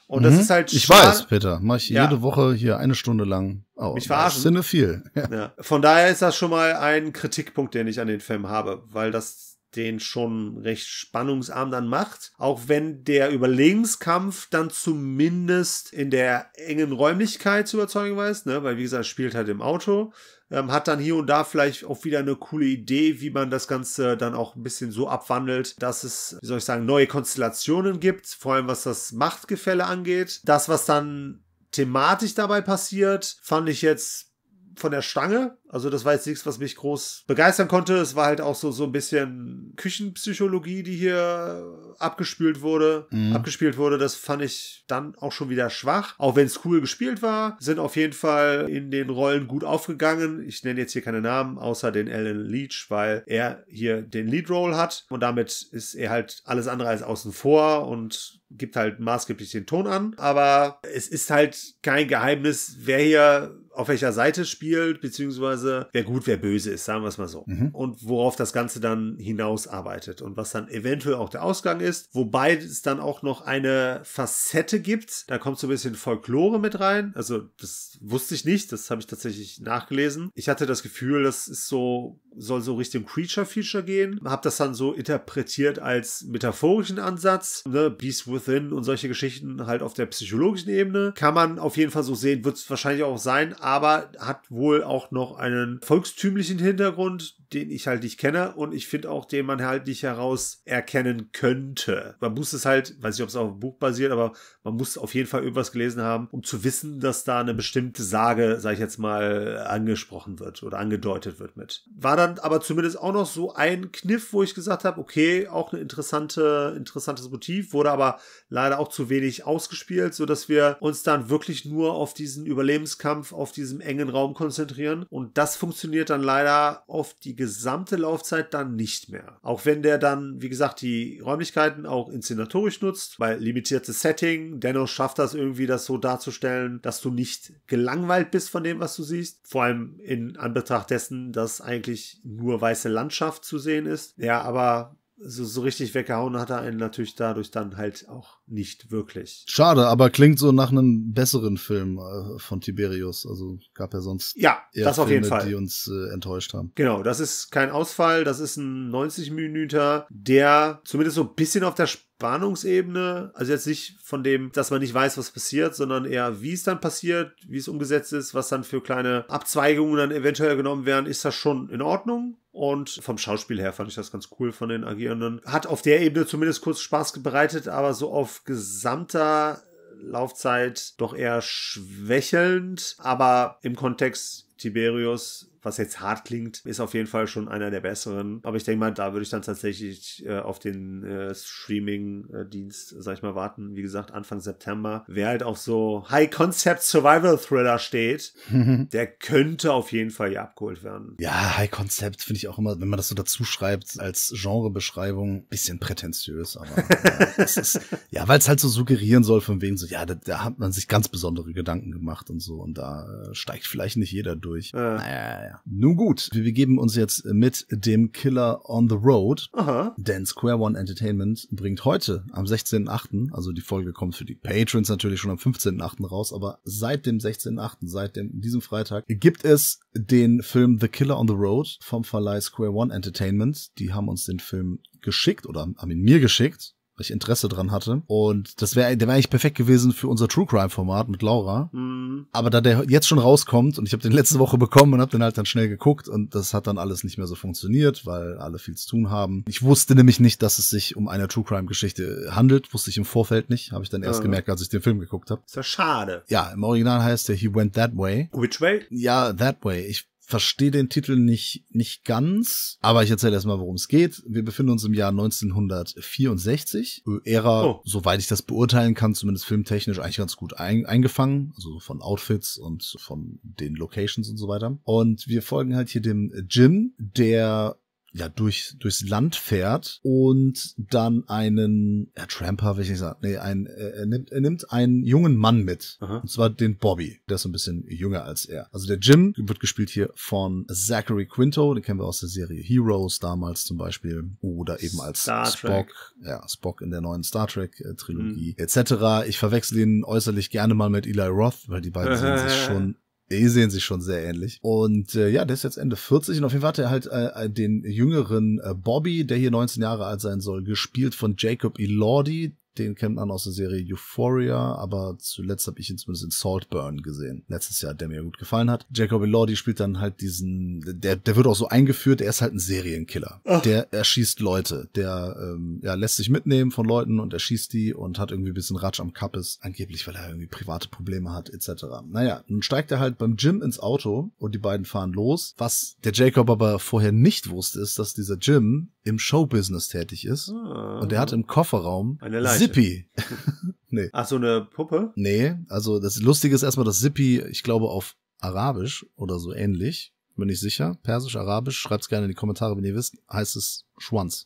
Und das mhm. ist halt Ich weiß, Peter, Mach ich ja. jede Woche hier eine Stunde lang. Oh, Mich verarschen. Sinne viel. Ja. ja. Von daher ist das schon mal ein Kritikpunkt, den ich an den Film habe, weil das den schon recht spannungsarm dann macht. Auch wenn der Überlegenskampf dann zumindest in der engen Räumlichkeit zu überzeugen weiß, ne? weil wie gesagt, spielt halt im Auto ähm, hat dann hier und da vielleicht auch wieder eine coole Idee, wie man das Ganze dann auch ein bisschen so abwandelt, dass es, wie soll ich sagen, neue Konstellationen gibt, vor allem was das Machtgefälle angeht. Das, was dann thematisch dabei passiert, fand ich jetzt von der Stange. Also das war jetzt nichts, was mich groß begeistern konnte. Es war halt auch so, so ein bisschen Küchenpsychologie, die hier abgespielt wurde. Mhm. Abgespielt wurde, das fand ich dann auch schon wieder schwach. Auch wenn es cool gespielt war, sind auf jeden Fall in den Rollen gut aufgegangen. Ich nenne jetzt hier keine Namen, außer den Alan Leach, weil er hier den Lead-Role hat. Und damit ist er halt alles andere als außen vor und gibt halt maßgeblich den Ton an. Aber es ist halt kein Geheimnis, wer hier auf welcher Seite spielt, beziehungsweise wer gut, wer böse ist, sagen wir es mal so. Mhm. Und worauf das Ganze dann hinausarbeitet und was dann eventuell auch der Ausgang ist. Wobei es dann auch noch eine Facette gibt, da kommt so ein bisschen Folklore mit rein. Also das wusste ich nicht, das habe ich tatsächlich nachgelesen. Ich hatte das Gefühl, das ist so soll so Richtung Creature-Feature gehen. Hab das dann so interpretiert als metaphorischen Ansatz. Ne? Beast Within und solche Geschichten halt auf der psychologischen Ebene. Kann man auf jeden Fall so sehen, wird es wahrscheinlich auch sein, aber hat wohl auch noch einen volkstümlichen Hintergrund, den ich halt nicht kenne und ich finde auch, den man halt nicht heraus erkennen könnte. Man muss es halt, weiß nicht, ob es auf dem Buch basiert, aber man muss auf jeden Fall irgendwas gelesen haben, um zu wissen, dass da eine bestimmte Sage, sag ich jetzt mal, angesprochen wird oder angedeutet wird mit. War dann fand aber zumindest auch noch so ein Kniff, wo ich gesagt habe, okay, auch ein interessante, interessantes Motiv, wurde aber leider auch zu wenig ausgespielt, sodass wir uns dann wirklich nur auf diesen Überlebenskampf auf diesem engen Raum konzentrieren. Und das funktioniert dann leider auf die gesamte Laufzeit dann nicht mehr. Auch wenn der dann, wie gesagt, die Räumlichkeiten auch inszenatorisch nutzt, weil limitiertes Setting, dennoch schafft das irgendwie, das so darzustellen, dass du nicht gelangweilt bist von dem, was du siehst. Vor allem in Anbetracht dessen, dass eigentlich nur weiße Landschaft zu sehen ist. Ja, aber so, so richtig weggehauen hat er einen natürlich dadurch dann halt auch nicht wirklich. Schade, aber klingt so nach einem besseren Film äh, von Tiberius. Also gab ja sonst ja, das auf Filme, jeden Fall. die uns äh, enttäuscht haben. Genau, das ist kein Ausfall, das ist ein 90 Minüter, der zumindest so ein bisschen auf der Sp Spannungsebene, also jetzt nicht von dem, dass man nicht weiß, was passiert, sondern eher, wie es dann passiert, wie es umgesetzt ist, was dann für kleine Abzweigungen dann eventuell genommen werden, ist das schon in Ordnung. Und vom Schauspiel her fand ich das ganz cool von den Agierenden. Hat auf der Ebene zumindest kurz Spaß bereitet, aber so auf gesamter Laufzeit doch eher schwächelnd. Aber im Kontext Tiberius, was jetzt hart klingt, ist auf jeden Fall schon einer der besseren. Aber ich denke mal, da würde ich dann tatsächlich äh, auf den äh, Streaming-Dienst, äh, sag ich mal, warten. Wie gesagt, Anfang September. Wer halt auch so High Concept Survival Thriller steht, der könnte auf jeden Fall hier abgeholt werden. Ja, High Concept finde ich auch immer, wenn man das so dazu schreibt, als Genrebeschreibung, bisschen prätentiös, aber äh, ja, ja weil es halt so suggerieren soll, von wegen so, ja, da, da, hat man sich ganz besondere Gedanken gemacht und so. Und da äh, steigt vielleicht nicht jeder durch durch. Ja. Naja, ja, ja. Nun gut, wir begeben uns jetzt mit dem Killer on the Road. Aha. Denn Square One Entertainment bringt heute am 16.8., also die Folge kommt für die Patrons natürlich schon am 15.8. raus, aber seit dem 16.8., seit dem, diesem Freitag, gibt es den Film The Killer on the Road vom Verleih Square One Entertainment. Die haben uns den Film geschickt oder haben ihn mir geschickt weil ich Interesse dran hatte. Und das wäre, der eigentlich perfekt gewesen für unser True Crime Format mit Laura. Mhm. Aber da der jetzt schon rauskommt und ich habe den letzte Woche bekommen und habe den halt dann schnell geguckt und das hat dann alles nicht mehr so funktioniert, weil alle viel zu tun haben. Ich wusste nämlich nicht, dass es sich um eine True Crime Geschichte handelt, wusste ich im Vorfeld nicht, habe ich dann erst mhm. gemerkt, als ich den Film geguckt habe. Ist ja schade. Ja, im Original heißt der He Went That Way. Which Way? Ja, That Way. Ich verstehe den Titel nicht, nicht ganz, aber ich erzähle erstmal, worum es geht. Wir befinden uns im Jahr 1964. Ära, oh. soweit ich das beurteilen kann, zumindest filmtechnisch eigentlich ganz gut ein, eingefangen. Also von Outfits und von den Locations und so weiter. Und wir folgen halt hier dem Jim, der ja, durch, durchs Land fährt und dann einen, ja, Tramper will ich nicht sagen, nee, ein, äh, er, nimmt, er nimmt einen jungen Mann mit. Aha. Und zwar den Bobby. Der ist ein bisschen jünger als er. Also der Jim wird gespielt hier von Zachary Quinto, den kennen wir aus der Serie Heroes damals zum Beispiel. Oder eben als Star Spock. Trek. Ja, Spock in der neuen Star Trek äh, Trilogie, mhm. etc. Ich verwechsel ihn äußerlich gerne mal mit Eli Roth, weil die beiden sehen sich schon die sehen sich schon sehr ähnlich. Und äh, ja, der ist jetzt Ende 40 und auf jeden Fall hat er halt äh, äh den jüngeren äh, Bobby, der hier 19 Jahre alt sein soll, gespielt von Jacob Elordi, den kennt man aus der Serie Euphoria, aber zuletzt habe ich ihn zumindest in Saltburn gesehen. Letztes Jahr, der mir gut gefallen hat. Jacob Elordi spielt dann halt diesen, der, der wird auch so eingeführt, er ist halt ein Serienkiller. Ach. Der erschießt Leute, der ähm, ja, lässt sich mitnehmen von Leuten und erschießt die und hat irgendwie ein bisschen Ratsch am Kappes, angeblich, weil er irgendwie private Probleme hat, etc. Naja, nun steigt er halt beim Gym ins Auto und die beiden fahren los. Was der Jacob aber vorher nicht wusste, ist, dass dieser Jim im Showbusiness tätig ist. Ah, und der hat im Kofferraum eine Leiche. Zippy. nee. Ach, so eine Puppe? Nee, also das Lustige ist erstmal, dass Zippy, ich glaube, auf Arabisch oder so ähnlich, bin ich sicher, Persisch, Arabisch, schreibt's gerne in die Kommentare, wenn ihr wisst, heißt es Schwanz.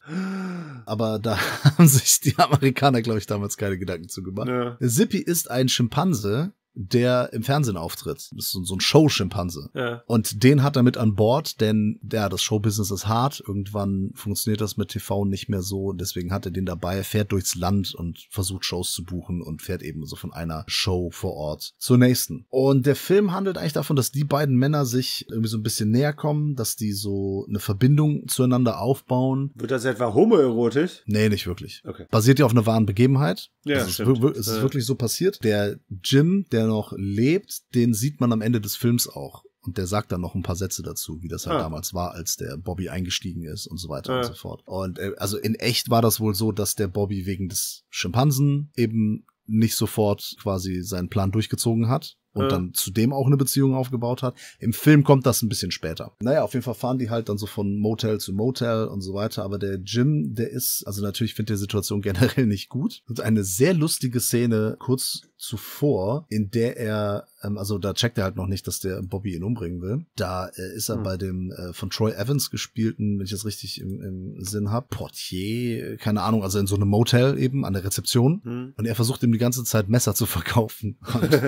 Aber da haben sich die Amerikaner, glaube ich, damals keine Gedanken zu gemacht. Ja. Zippy ist ein Schimpanse, der im Fernsehen auftritt. Das ist so ein Show-Schimpanse. Ja. Und den hat er mit an Bord, denn ja, das Showbusiness ist hart. Irgendwann funktioniert das mit TV nicht mehr so. Deswegen hat er den dabei, fährt durchs Land und versucht Shows zu buchen und fährt eben so von einer Show vor Ort zur nächsten. Und der Film handelt eigentlich davon, dass die beiden Männer sich irgendwie so ein bisschen näher kommen, dass die so eine Verbindung zueinander aufbauen. Wird das etwa homoerotisch? Nee, nicht wirklich. Okay. Basiert ja auf einer wahren Begebenheit. Ja, das ist, es ist wirklich so passiert. Der Jim, der der noch lebt, den sieht man am Ende des Films auch. Und der sagt dann noch ein paar Sätze dazu, wie das halt ah. damals war, als der Bobby eingestiegen ist und so weiter ah. und so fort. Und äh, also in echt war das wohl so, dass der Bobby wegen des Schimpansen eben nicht sofort quasi seinen Plan durchgezogen hat und ja. Ah. dann zudem auch eine Beziehung aufgebaut hat. Im Film kommt das ein bisschen später. Naja, auf jeden Fall fahren die halt dann so von Motel zu Motel und so weiter, aber der Jim, der ist, also natürlich findet die Situation generell nicht gut. Und eine sehr lustige Szene, kurz zuvor, in der er, ähm, also da checkt er halt noch nicht, dass der Bobby ihn umbringen will. Da äh, ist er hm. bei dem äh, von Troy Evans gespielten, wenn ich das richtig im, im Sinn habe, Portier, keine Ahnung, also in so einem Motel eben an der Rezeption. Hm. Und er versucht ihm die ganze Zeit Messer zu verkaufen. Und,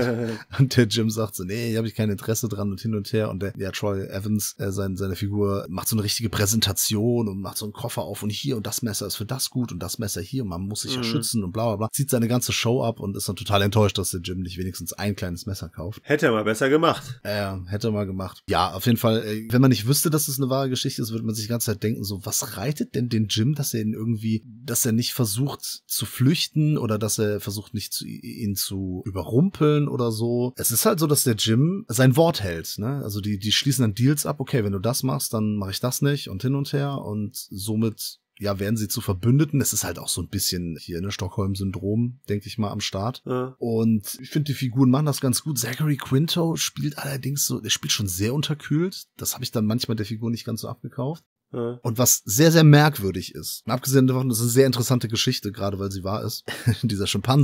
und der Jim sagt so, nee, hier habe ich kein Interesse dran und hin und her. Und der, ja, Troy Evans, äh, sein, seine Figur, macht so eine richtige Präsentation und macht so einen Koffer auf und hier und das Messer ist für das gut und das Messer hier und man muss sich ja hm. schützen und bla bla bla. Zieht seine ganze Show ab und ist dann total enttäuscht enttäuscht, dass der Jim nicht wenigstens ein kleines Messer kauft. Hätte er mal besser gemacht. Äh, hätte er mal gemacht. Ja, auf jeden Fall, äh, wenn man nicht wüsste, dass es eine wahre Geschichte ist, würde man sich die ganze Zeit denken, so, was reitet denn den Jim, dass er ihn irgendwie, dass er nicht versucht zu flüchten oder dass er versucht nicht zu, ihn zu überrumpeln oder so. Es ist halt so, dass der Jim sein Wort hält, ne? Also die, die schließen dann Deals ab, okay, wenn du das machst, dann mache ich das nicht und hin und her und somit ja, werden sie zu Verbündeten. Es ist halt auch so ein bisschen hier, ne, Stockholm-Syndrom, denke ich mal, am Start. Ja. Und ich finde, die Figuren machen das ganz gut. Zachary Quinto spielt allerdings so, der spielt schon sehr unterkühlt. Das habe ich dann manchmal der Figur nicht ganz so abgekauft. Und was sehr, sehr merkwürdig ist. Und abgesehen davon, das ist eine sehr interessante Geschichte, gerade weil sie wahr ist. Dieser Schimpanse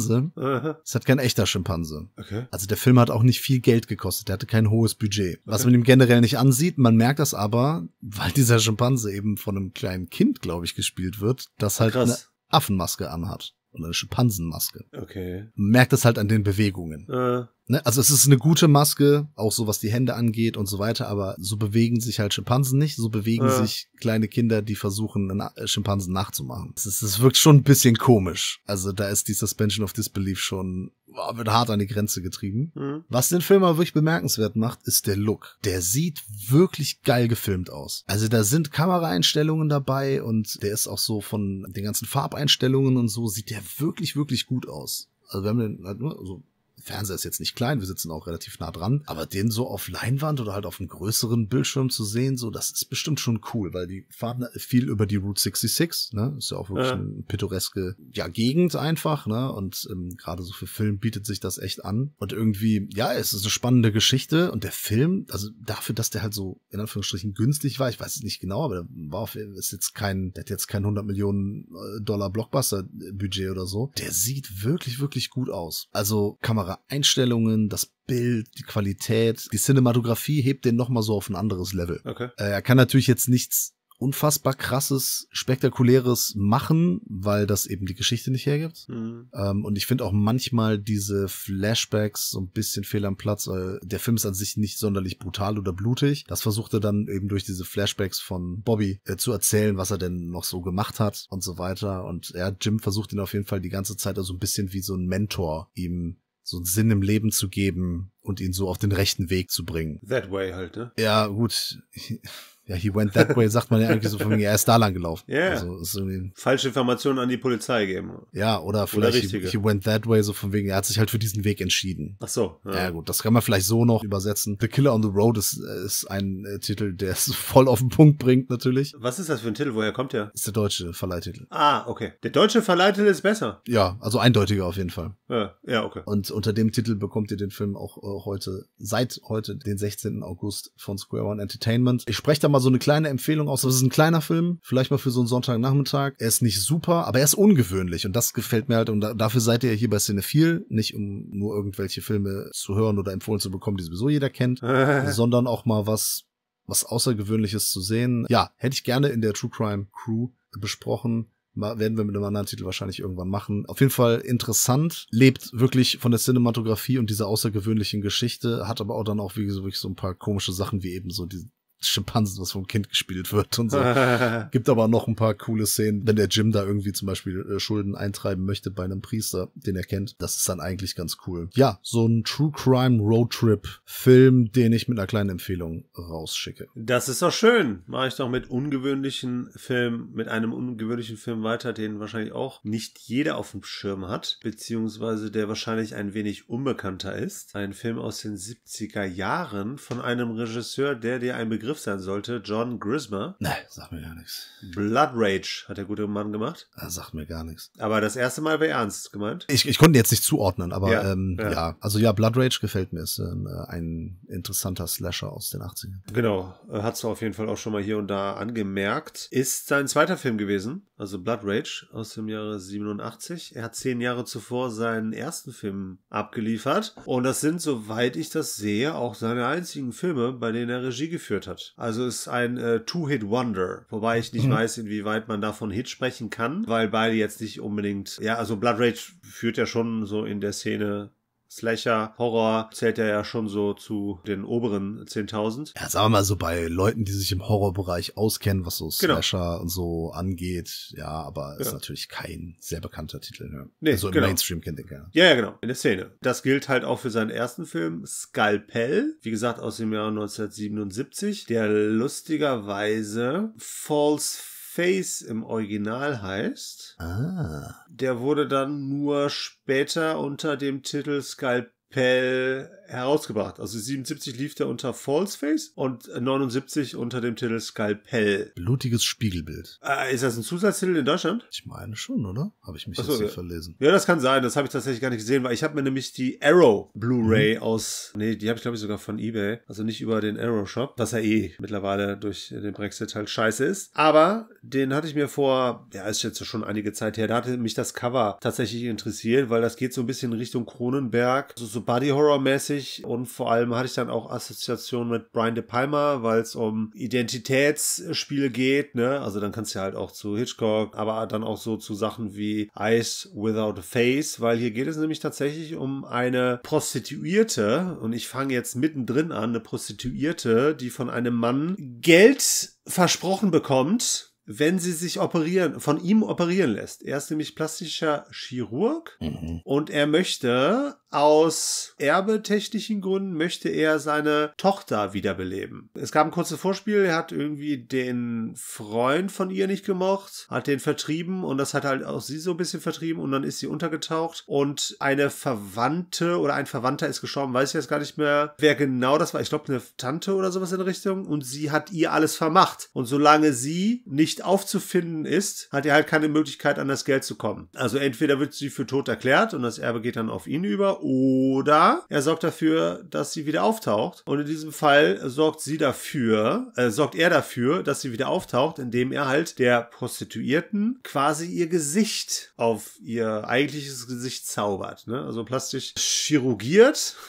es hat kein echter Schimpanse. Okay. Also der Film hat auch nicht viel Geld gekostet. Der hatte kein hohes Budget. Was man ihm generell nicht ansieht, man merkt das aber, weil dieser Schimpanse eben von einem kleinen Kind, glaube ich, gespielt wird, das halt Krass. eine Affenmaske anhat. Und eine Schimpansenmaske. Okay. Man merkt das halt an den Bewegungen. Äh. Ne? Also es ist eine gute Maske, auch so was die Hände angeht und so weiter, aber so bewegen sich halt Schimpansen nicht, so bewegen ja. sich kleine Kinder, die versuchen, einen äh, Schimpansen nachzumachen. Es, ist, es wirkt schon ein bisschen komisch. Also da ist die Suspension of Disbelief schon boah, wird hart an die Grenze getrieben. Mhm. Was den Film aber wirklich bemerkenswert macht, ist der Look. Der sieht wirklich geil gefilmt aus. Also da sind Kameraeinstellungen dabei und der ist auch so von den ganzen Farbeinstellungen und so sieht der wirklich, wirklich gut aus. Also wir haben den halt nur so Fernseher ist jetzt nicht klein, wir sitzen auch relativ nah dran, aber den so auf Leinwand oder halt auf einem größeren Bildschirm zu sehen, so, das ist bestimmt schon cool, weil die fahren viel über die Route 66, ne, ist ja auch wirklich ja. eine pittoreske, ja, Gegend einfach, ne, und ähm, gerade so für Film bietet sich das echt an und irgendwie, ja, es ist eine spannende Geschichte und der Film, also dafür, dass der halt so, in Anführungsstrichen, günstig war, ich weiß es nicht genau, aber der war auf, ist jetzt kein, der hat jetzt kein 100 Millionen äh, Dollar Blockbuster Budget oder so, der sieht wirklich, wirklich gut aus. Also Kamera paar Einstellungen, das Bild, die Qualität, die Cinematografie hebt den nochmal so auf ein anderes Level. Okay. Äh, er kann natürlich jetzt nichts unfassbar krasses, spektakuläres machen, weil das eben die Geschichte nicht hergibt. Mhm. Ähm, und ich finde auch manchmal diese Flashbacks so ein bisschen fehl am Platz, weil der Film ist an sich nicht sonderlich brutal oder blutig. Das versucht er dann eben durch diese Flashbacks von Bobby äh, zu erzählen, was er denn noch so gemacht hat und so weiter. Und ja, Jim versucht ihn auf jeden Fall die ganze Zeit also ein bisschen wie so ein Mentor ihm so einen Sinn im Leben zu geben und ihn so auf den rechten Weg zu bringen. That way halt, ne? Ja, gut ja, he went that way, sagt man ja eigentlich so von mir, er ist da lang gelaufen. Ja. Yeah. Also, ist irgendwie, Falsche Informationen an die Polizei geben. Ja, oder vielleicht oder he, he, went that way, so von wegen, er hat sich halt für diesen Weg entschieden. Ach so. Ja. ja, gut, das kann man vielleicht so noch übersetzen. The Killer on the Road ist, ist ein äh, Titel, der es voll auf den Punkt bringt, natürlich. Was ist das für ein Titel? Woher kommt der? Ist der deutsche Verleihtitel. Ah, okay. Der deutsche Verleihtitel ist besser. Ja, also eindeutiger auf jeden Fall. Ja, ja okay. Und unter dem Titel bekommt ihr den Film auch äh, heute, seit heute, den 16. August von Square One Entertainment. Ich spreche da mal mal so eine kleine Empfehlung aus. Das ist ein kleiner Film, vielleicht mal für so einen Sonntagnachmittag. Er ist nicht super, aber er ist ungewöhnlich und das gefällt mir halt. Und dafür seid ihr hier bei Cinephil, nicht um nur irgendwelche Filme zu hören oder empfohlen zu bekommen, die sowieso jeder kennt, sondern auch mal was was Außergewöhnliches zu sehen. Ja, hätte ich gerne in der True Crime Crew besprochen werden wir mit einem anderen Titel wahrscheinlich irgendwann machen. Auf jeden Fall interessant, lebt wirklich von der Cinematografie und dieser außergewöhnlichen Geschichte, hat aber auch dann auch wie so, wirklich so ein paar komische Sachen wie eben so die, Schimpansen, was vom Kind gespielt wird und so. Gibt aber noch ein paar coole Szenen, wenn der Jim da irgendwie zum Beispiel äh, Schulden eintreiben möchte bei einem Priester, den er kennt. Das ist dann eigentlich ganz cool. Ja, so ein True Crime Roadtrip Film, den ich mit einer kleinen Empfehlung rausschicke. Das ist doch schön. Mache ich doch mit ungewöhnlichen Film, mit einem ungewöhnlichen Film weiter, den wahrscheinlich auch nicht jeder auf dem Schirm hat, beziehungsweise der wahrscheinlich ein wenig unbekannter ist. Ein Film aus den 70er Jahren von einem Regisseur, der dir ein Begriff Begriff sein sollte, John Grismer. Nein, sagt mir gar nichts. Blood Rage hat der gute Mann gemacht. Er sagt mir gar nichts. Aber das erste Mal war ernst gemeint. Ich, ich konnte jetzt nicht zuordnen, aber ja, ähm, ja. ja. Also ja, Blood Rage gefällt mir. Ist ähm, ein interessanter Slasher aus den 80ern. Genau, Hat äh, hat's auf jeden Fall auch schon mal hier und da angemerkt. Ist sein zweiter Film gewesen, also Blood Rage aus dem Jahre 87. Er hat zehn Jahre zuvor seinen ersten Film abgeliefert. Und das sind, soweit ich das sehe, auch seine einzigen Filme, bei denen er Regie geführt hat hat. Also ist ein äh, Two-Hit-Wonder, wobei ich nicht mhm. weiß, inwieweit man davon Hit sprechen kann, weil beide jetzt nicht unbedingt, ja, also Blood Rage führt ja schon so in der Szene Slasher, Horror zählt er ja schon so zu den oberen 10.000. Ja, sagen wir mal so bei Leuten, die sich im Horrorbereich auskennen, was so genau. Slasher genau. und so angeht. Ja, aber ja. ist genau. natürlich kein sehr bekannter Titel. Ne? Nee, also im genau. Mainstream kennt er Ja, ja, genau. In der Szene. Das gilt halt auch für seinen ersten Film, Skalpell. Wie gesagt, aus dem Jahr 1977, der lustigerweise False Face im Original heißt. Ah. Der wurde dann nur später unter dem Titel Skype Pell herausgebracht. Also 77 lief der unter Falseface und 79 unter dem Titel Skalpell. Blutiges Spiegelbild. Äh, ist das ein Zusatztitel in Deutschland? Ich meine schon, oder? Habe ich mich Achso, jetzt hier ja. verlesen. Ja, das kann sein. Das habe ich tatsächlich gar nicht gesehen, weil ich habe mir nämlich die Arrow Blu-ray mhm. aus, nee, die habe ich glaube ich sogar von eBay, also nicht über den Arrow Shop, was ja eh mittlerweile durch den Brexit halt scheiße ist. Aber den hatte ich mir vor, ja, ist jetzt schon einige Zeit her, da hatte mich das Cover tatsächlich interessiert, weil das geht so ein bisschen Richtung Kronenberg, also so so Body Horror mäßig und vor allem hatte ich dann auch Assoziationen mit Brian De Palma, weil es um Identitätsspiele geht, ne? Also dann kannst du halt auch zu Hitchcock, aber dann auch so zu Sachen wie Eyes Without a Face, weil hier geht es nämlich tatsächlich um eine Prostituierte und ich fange jetzt mittendrin an, eine Prostituierte, die von einem Mann Geld versprochen bekommt, wenn sie sich operieren, von ihm operieren lässt. Er ist nämlich plastischer Chirurg mhm. und er möchte aus erbetechnischen Gründen möchte er seine Tochter wiederbeleben. Es gab ein kurzes Vorspiel, er hat irgendwie den Freund von ihr nicht gemocht, hat den vertrieben und das hat halt auch sie so ein bisschen vertrieben und dann ist sie untergetaucht und eine Verwandte oder ein Verwandter ist gestorben, weiß ich jetzt gar nicht mehr, wer genau das war. Ich glaube, eine Tante oder sowas in der Richtung und sie hat ihr alles vermacht. Und solange sie nicht aufzufinden ist, hat er halt keine Möglichkeit, an das Geld zu kommen. Also entweder wird sie für tot erklärt und das Erbe geht dann auf ihn über oder er sorgt dafür, dass sie wieder auftaucht. Und in diesem Fall sorgt sie dafür, äh, sorgt er dafür, dass sie wieder auftaucht, indem er halt der Prostituierten quasi ihr Gesicht auf ihr eigentliches Gesicht zaubert. Ne? Also plastisch chirurgiert.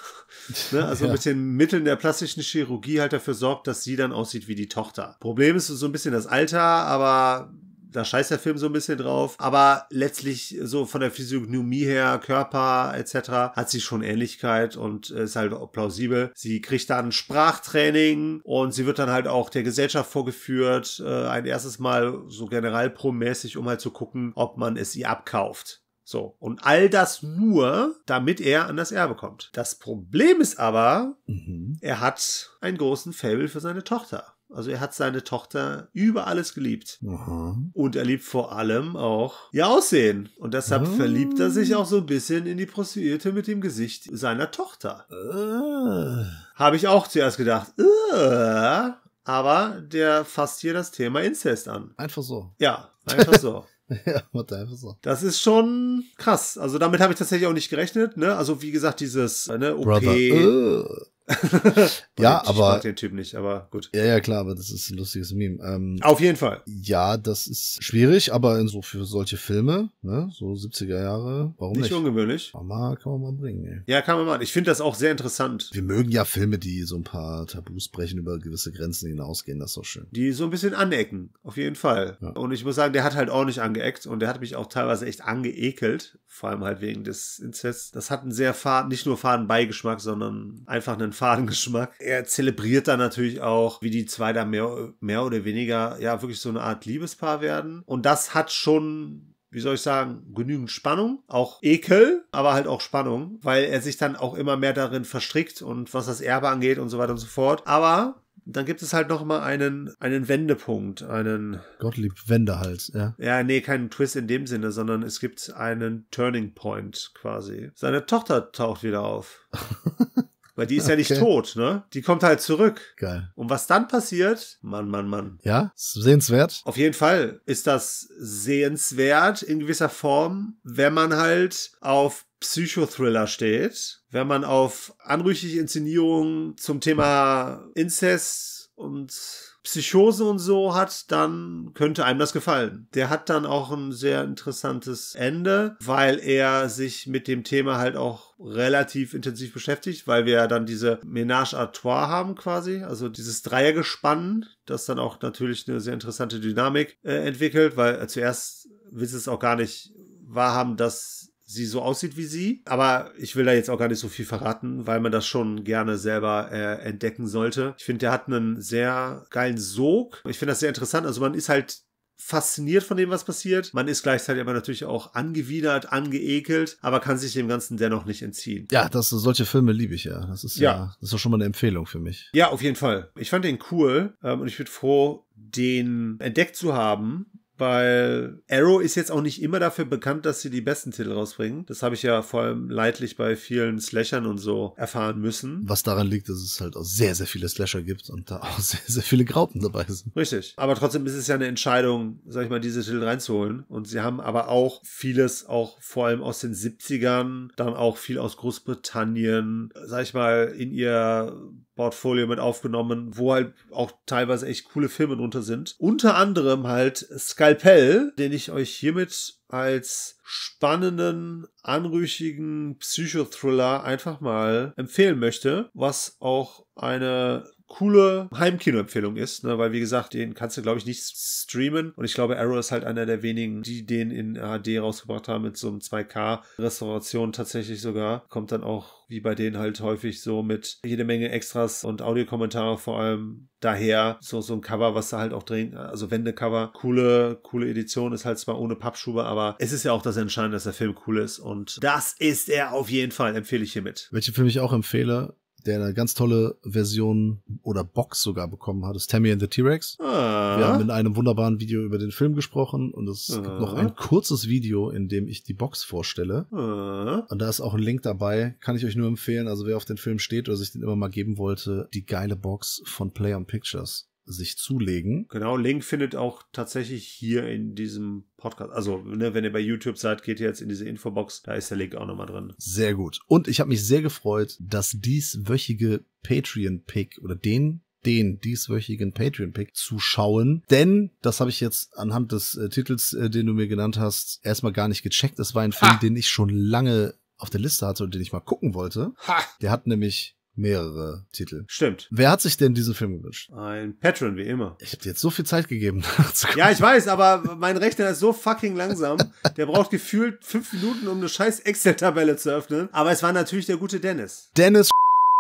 Ne, also ja. mit den Mitteln der plastischen Chirurgie halt dafür sorgt, dass sie dann aussieht wie die Tochter. Problem ist so ein bisschen das Alter, aber da scheißt der Film so ein bisschen drauf. Aber letztlich so von der Physiognomie her, Körper etc. hat sie schon Ähnlichkeit und äh, ist halt auch plausibel. Sie kriegt dann Sprachtraining und sie wird dann halt auch der Gesellschaft vorgeführt. Äh, ein erstes Mal so generalpromäßig, um halt zu gucken, ob man es ihr abkauft. So, und all das nur, damit er an das Erbe kommt. Das Problem ist aber, mhm. er hat einen großen Fabel für seine Tochter. Also er hat seine Tochter über alles geliebt. Aha. Und er liebt vor allem auch ihr Aussehen. Und deshalb ah. verliebt er sich auch so ein bisschen in die Prostituierte mit dem Gesicht seiner Tochter. Ah. Habe ich auch zuerst gedacht. Ah. Aber der fasst hier das Thema Inzest an. Einfach so. Ja, einfach so. Ja, einfach so. Das ist schon krass. Also damit habe ich tatsächlich auch nicht gerechnet. Ne? Also wie gesagt, dieses äh, ne, OP, Brother. ja, aber. Ich mag den Typ nicht, aber gut. Ja, ja, klar, aber das ist ein lustiges Meme. Ähm, Auf jeden Fall. Ja, das ist schwierig, aber in so für solche Filme, ne, so 70er Jahre, warum nicht? Nicht ungewöhnlich. Aber mal, kann man mal bringen, ey. Ja, kann man mal. Ich finde das auch sehr interessant. Wir mögen ja Filme, die so ein paar Tabus brechen, über gewisse Grenzen hinausgehen, das ist doch schön. Die so ein bisschen anecken. Auf jeden Fall. Ja. Und ich muss sagen, der hat halt auch nicht angeeckt und der hat mich auch teilweise echt angeekelt. Vor allem halt wegen des Inzests. Das hat einen sehr faden, nicht nur faden Beigeschmack, sondern einfach einen faden Geschmack. Er zelebriert dann natürlich auch, wie die zwei da mehr, mehr oder weniger ja wirklich so eine Art Liebespaar werden. Und das hat schon wie soll ich sagen, genügend Spannung, auch Ekel, aber halt auch Spannung, weil er sich dann auch immer mehr darin verstrickt und was das Erbe angeht und so weiter und so fort. Aber dann gibt es halt noch mal einen, einen Wendepunkt, einen... Gottlieb Wendehals, ja. Ja, nee, keinen Twist in dem Sinne, sondern es gibt einen Turning Point quasi. Seine Tochter taucht wieder auf. Weil die ist okay. ja nicht tot, ne? Die kommt halt zurück. Geil. Und was dann passiert? Mann, Mann, Mann. Ja, sehenswert. Auf jeden Fall ist das sehenswert in gewisser Form, wenn man halt auf Psychothriller steht, wenn man auf anrüchige Inszenierungen zum Thema Inzest und Psychose und so hat, dann könnte einem das gefallen. Der hat dann auch ein sehr interessantes Ende, weil er sich mit dem Thema halt auch relativ intensiv beschäftigt, weil wir ja dann diese Ménage à trois haben quasi, also dieses Dreiergespann, das dann auch natürlich eine sehr interessante Dynamik äh, entwickelt, weil äh, zuerst willst du es auch gar nicht wahrhaben, dass sie so aussieht wie sie. Aber ich will da jetzt auch gar nicht so viel verraten, weil man das schon gerne selber äh, entdecken sollte. Ich finde, der hat einen sehr geilen Sog. Ich finde das sehr interessant. Also man ist halt fasziniert von dem, was passiert. Man ist gleichzeitig aber natürlich auch angewidert, angeekelt, aber kann sich dem Ganzen dennoch nicht entziehen. Ja, das, solche Filme liebe ich ja. Das ist ja, ja das ist schon mal eine Empfehlung für mich. Ja, auf jeden Fall. Ich fand den cool ähm, und ich bin froh, den entdeckt zu haben weil Arrow ist jetzt auch nicht immer dafür bekannt, dass sie die besten Titel rausbringen. Das habe ich ja vor allem leidlich bei vielen Slashern und so erfahren müssen. Was daran liegt, dass es halt auch sehr, sehr viele Slasher gibt und da auch sehr, sehr viele Graupen dabei sind. Richtig. Aber trotzdem ist es ja eine Entscheidung, sag ich mal, diese Titel reinzuholen. Und sie haben aber auch vieles, auch vor allem aus den 70ern, dann auch viel aus Großbritannien, sag ich mal, in ihr Portfolio mit aufgenommen, wo halt auch teilweise echt coole Filme drunter sind. Unter anderem halt Skalpell, den ich euch hiermit als spannenden, anrüchigen Psychothriller einfach mal empfehlen möchte, was auch eine coole Heimkino-Empfehlung ist, ne? weil wie gesagt, den kannst du, glaube ich, nicht streamen. Und ich glaube, Arrow ist halt einer der wenigen, die den in HD rausgebracht haben mit so einem 2K-Restauration tatsächlich sogar. Kommt dann auch, wie bei denen halt häufig so mit jede Menge Extras und Audiokommentare vor allem daher so so ein Cover, was da halt auch drin, also Wendecover, coole coole Edition ist halt zwar ohne Pappschuber, aber es ist ja auch das Entscheidende, dass der Film cool ist und das ist er auf jeden Fall, empfehle ich hiermit. Welche Film ich auch empfehle, der eine ganz tolle Version oder Box sogar bekommen hat, ist Tammy and the T-Rex. Ah. Wir haben ah. in einem wunderbaren Video über den Film gesprochen und es ah. gibt noch ein ah. kurzes Video, in dem ich die Box vorstelle. Ah. Und da ist auch ein Link dabei, kann ich euch nur empfehlen. Also wer auf den Film steht oder sich den immer mal geben wollte, die geile Box von Play on Pictures sich zulegen. Genau, Link findet auch tatsächlich hier in diesem Podcast. Also, ne, wenn ihr bei YouTube seid, geht ihr jetzt in diese Infobox, da ist der Link auch nochmal drin. Sehr gut. Und ich habe mich sehr gefreut, dass dieswöchige Patreon-Pick oder den den dieswöchigen Patreon-Pick zu schauen. Denn, das habe ich jetzt anhand des äh, Titels, äh, den du mir genannt hast, erstmal gar nicht gecheckt. Es war ein Film, ha! den ich schon lange auf der Liste hatte und den ich mal gucken wollte. Ha! Der hat nämlich mehrere Titel. Stimmt. Wer hat sich denn diesen Film gewünscht? Ein Patron, wie immer. Ich habe dir jetzt so viel Zeit gegeben. ja, ich weiß, aber mein Rechner ist so fucking langsam. Der braucht gefühlt fünf Minuten, um eine scheiß Excel-Tabelle zu öffnen. Aber es war natürlich der gute Dennis. Dennis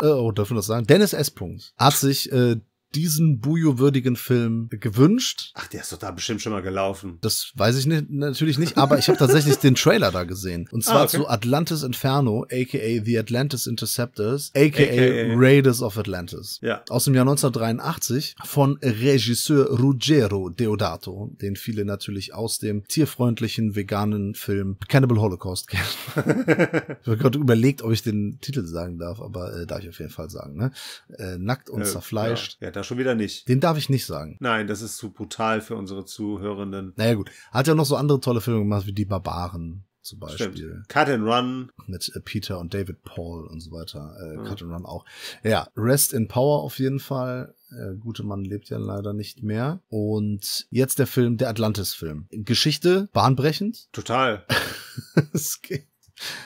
äh, Oh, dürfen wir das sagen? Dennis S. hat sich äh, diesen Bujo-würdigen Film gewünscht. Ach, der ist doch da bestimmt schon mal gelaufen. Das weiß ich nicht, natürlich nicht, aber ich habe tatsächlich den Trailer da gesehen. Und zwar ah, okay. zu Atlantis Inferno, aka The Atlantis Interceptors, aka, AKA, Raiders of Atlantis. Ja. Aus dem Jahr 1983 von Regisseur Ruggero Deodato, den viele natürlich aus dem tierfreundlichen, veganen Film Cannibal Holocaust kennen. ich habe gerade überlegt, ob ich den Titel sagen darf, aber äh, darf ich auf jeden Fall sagen. Ne? Äh, nackt und äh, zerfleischt. Ja. Ja, da schon wieder nicht. Den darf ich nicht sagen. Nein, das ist zu brutal für unsere Zuhörenden. Naja, gut. Hat ja noch so andere tolle Filme gemacht, wie Die Barbaren zum Beispiel. Stimmt. Cut and Run. Mit äh, Peter und David Paul und so weiter. Äh, mhm. Cut and Run auch. Ja, Rest in Power auf jeden Fall. Äh, gute Mann lebt ja leider nicht mehr. Und jetzt der Film, der Atlantis-Film. Geschichte, bahnbrechend. Total. es geht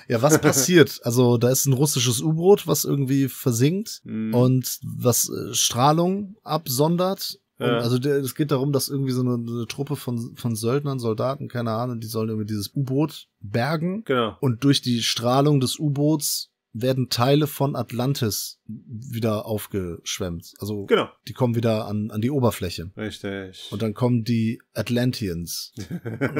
ja, was passiert? Also da ist ein russisches U-Boot, was irgendwie versinkt mhm. und was äh, Strahlung absondert. Ja. Also der, es geht darum, dass irgendwie so eine, eine, Truppe von, von Söldnern, Soldaten, keine Ahnung, die sollen irgendwie dieses U-Boot bergen genau. und durch die Strahlung des U-Boots werden Teile von Atlantis wieder aufgeschwemmt. Also genau. die kommen wieder an, an die Oberfläche. Richtig. Und dann kommen die Atlanteans.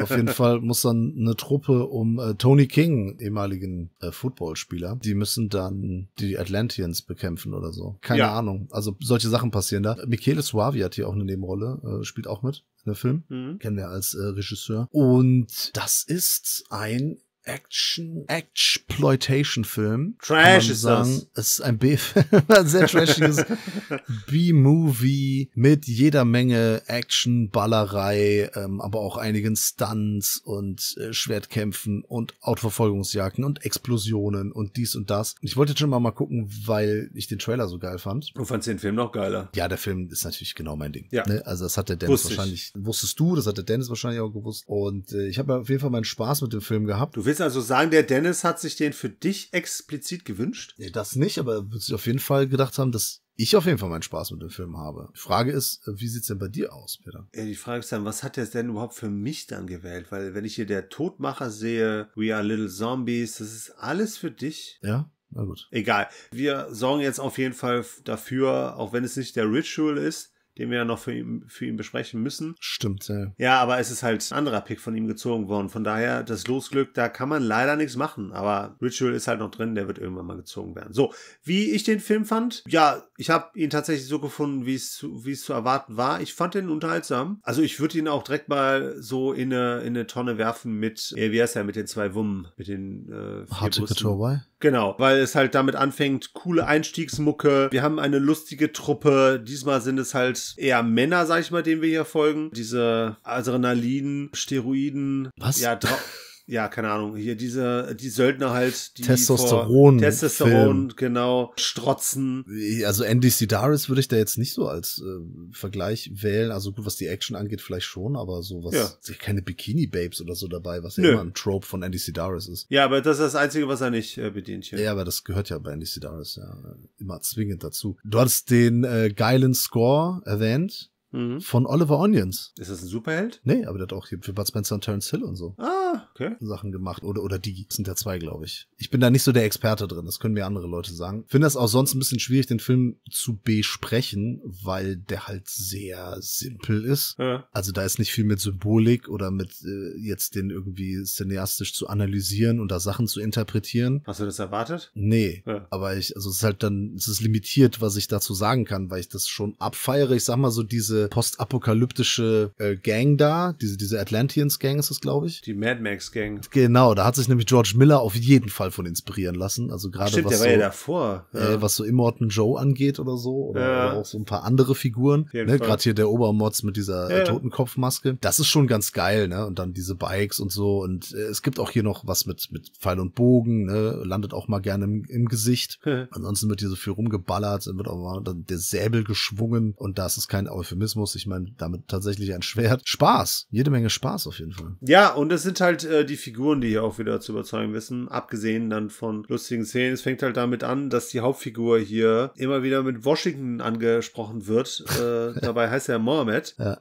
auf jeden Fall muss dann eine Truppe um äh, Tony King, ehemaligen äh, Footballspieler, die müssen dann die Atlanteans bekämpfen oder so. Keine ja. Ahnung. Also solche Sachen passieren da. Michele Suavi hat hier auch eine Nebenrolle, äh, spielt auch mit. Der Film mhm. kennen wir als äh, Regisseur. Und das ist ein Action, Exploitation-Film. Trash ist sagen. das. Es ist ein B-Film, ein sehr trashiges B-Movie mit jeder Menge Action, Ballerei, ähm, aber auch einigen Stunts und äh, Schwertkämpfen und Autoverfolgungsjagden und Explosionen und dies und das. Ich wollte jetzt schon mal mal gucken, weil ich den Trailer so geil fand. Du fandst den Film noch geiler. Ja, der Film ist natürlich genau mein Ding. Ja. Ne? Also das hat der Dennis Wusste wahrscheinlich, ich. wusstest du, das hat der Dennis wahrscheinlich auch gewusst. Und äh, ich habe auf jeden Fall meinen Spaß mit dem Film gehabt. Du willst willst also sagen, der Dennis hat sich den für dich explizit gewünscht? Nee, das nicht, aber er wird sich auf jeden Fall gedacht haben, dass ich auf jeden Fall meinen Spaß mit dem Film habe. Die Frage ist, äh, wie sieht's denn bei dir aus, Peter? Ja, die Frage ist dann, was hat der denn überhaupt für mich dann gewählt? Weil wenn ich hier der Todmacher sehe, We Are Little Zombies, das ist alles für dich. Ja. Na gut. Egal. Wir sorgen jetzt auf jeden Fall dafür, auch wenn es nicht der Ritual ist, den wir ja noch für ihn, für ihn besprechen müssen. Stimmt, ja. Ja, aber es ist halt ein anderer Pick von ihm gezogen worden. Von daher, das Losglück, da kann man leider nichts machen. Aber Ritual ist halt noch drin, der wird irgendwann mal gezogen werden. So, wie ich den Film fand, ja, ich habe ihn tatsächlich so gefunden, wie es zu erwarten war. Ich fand den unterhaltsam. Also ich würde ihn auch direkt mal so in eine, in eine Tonne werfen mit, wie heißt er, mit den zwei Wummen, mit den äh, Harte Bussen. Couture, Genau, weil es halt damit anfängt, coole Einstiegsmucke. Wir haben eine lustige Truppe. Diesmal sind es halt eher Männer, sag ich mal, denen wir hier folgen. Diese Adrenalin, Steroiden. Was? Ja, ja, keine Ahnung, hier diese, die Söldner halt, die Testosteron. Testosteron, Film. genau, strotzen. Äh, also Andy Sidaris würde ich da jetzt nicht so als äh, Vergleich wählen. Also gut, was die Action angeht, vielleicht schon, aber so was, ja. keine Bikini-Babes oder so dabei, was Nö. ja immer ein Trope von Andy Sidaris ist. Ja, aber das ist das Einzige, was er nicht äh, bedient hier. Ja, aber das gehört ja bei Andy Sidaris ja immer zwingend dazu. Du hattest den äh, geilen Score erwähnt. Mhm. Von Oliver Onions. Ist das ein Superheld? Nee, aber der hat auch hier für Bud Spencer und Terence Hill und so. Ah, okay. Sachen gemacht. Oder, oder die sind ja zwei, glaube ich. Ich bin da nicht so der Experte drin, das können mir andere Leute sagen. Finde das auch sonst ein bisschen schwierig, den Film zu besprechen, weil der halt sehr simpel ist. Ja. Also da ist nicht viel mit Symbolik oder mit äh, jetzt den irgendwie cineastisch zu analysieren und da Sachen zu interpretieren. Hast du das erwartet? Nee. Ja. Aber ich, also es ist halt dann, es ist limitiert, was ich dazu sagen kann, weil ich das schon abfeiere. Ich sag mal so diese postapokalyptische äh, Gang da, diese, diese Atlanteans Gang ist es, glaube ich. Die Mad Max Gang. Genau, da hat sich nämlich George Miller auf jeden Fall von inspirieren lassen. Also gerade was, so, ja davor, äh, ja. was so Immortan Joe angeht oder so. Oder, ja. oder, auch so ein paar andere Figuren. Ne? Gerade hier der Obermods mit dieser äh, Totenkopfmaske. Das ist schon ganz geil, ne? Und dann diese Bikes und so. Und äh, es gibt auch hier noch was mit, mit Pfeil und Bogen, ne? Landet auch mal gerne im, im Gesicht. Ansonsten wird hier so viel rumgeballert, dann wird auch mal der Säbel geschwungen und das ist kein Euphemismus. Ich meine, damit tatsächlich ein Schwert. Spaß. Jede Menge Spaß auf jeden Fall. Ja, und es sind halt halt äh, die Figuren, die hier auch wieder zu überzeugen wissen, abgesehen dann von lustigen Szenen. Es fängt halt damit an, dass die Hauptfigur hier immer wieder mit Washington angesprochen wird. Äh, dabei heißt er Mohammed. Ja.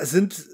Es äh, sind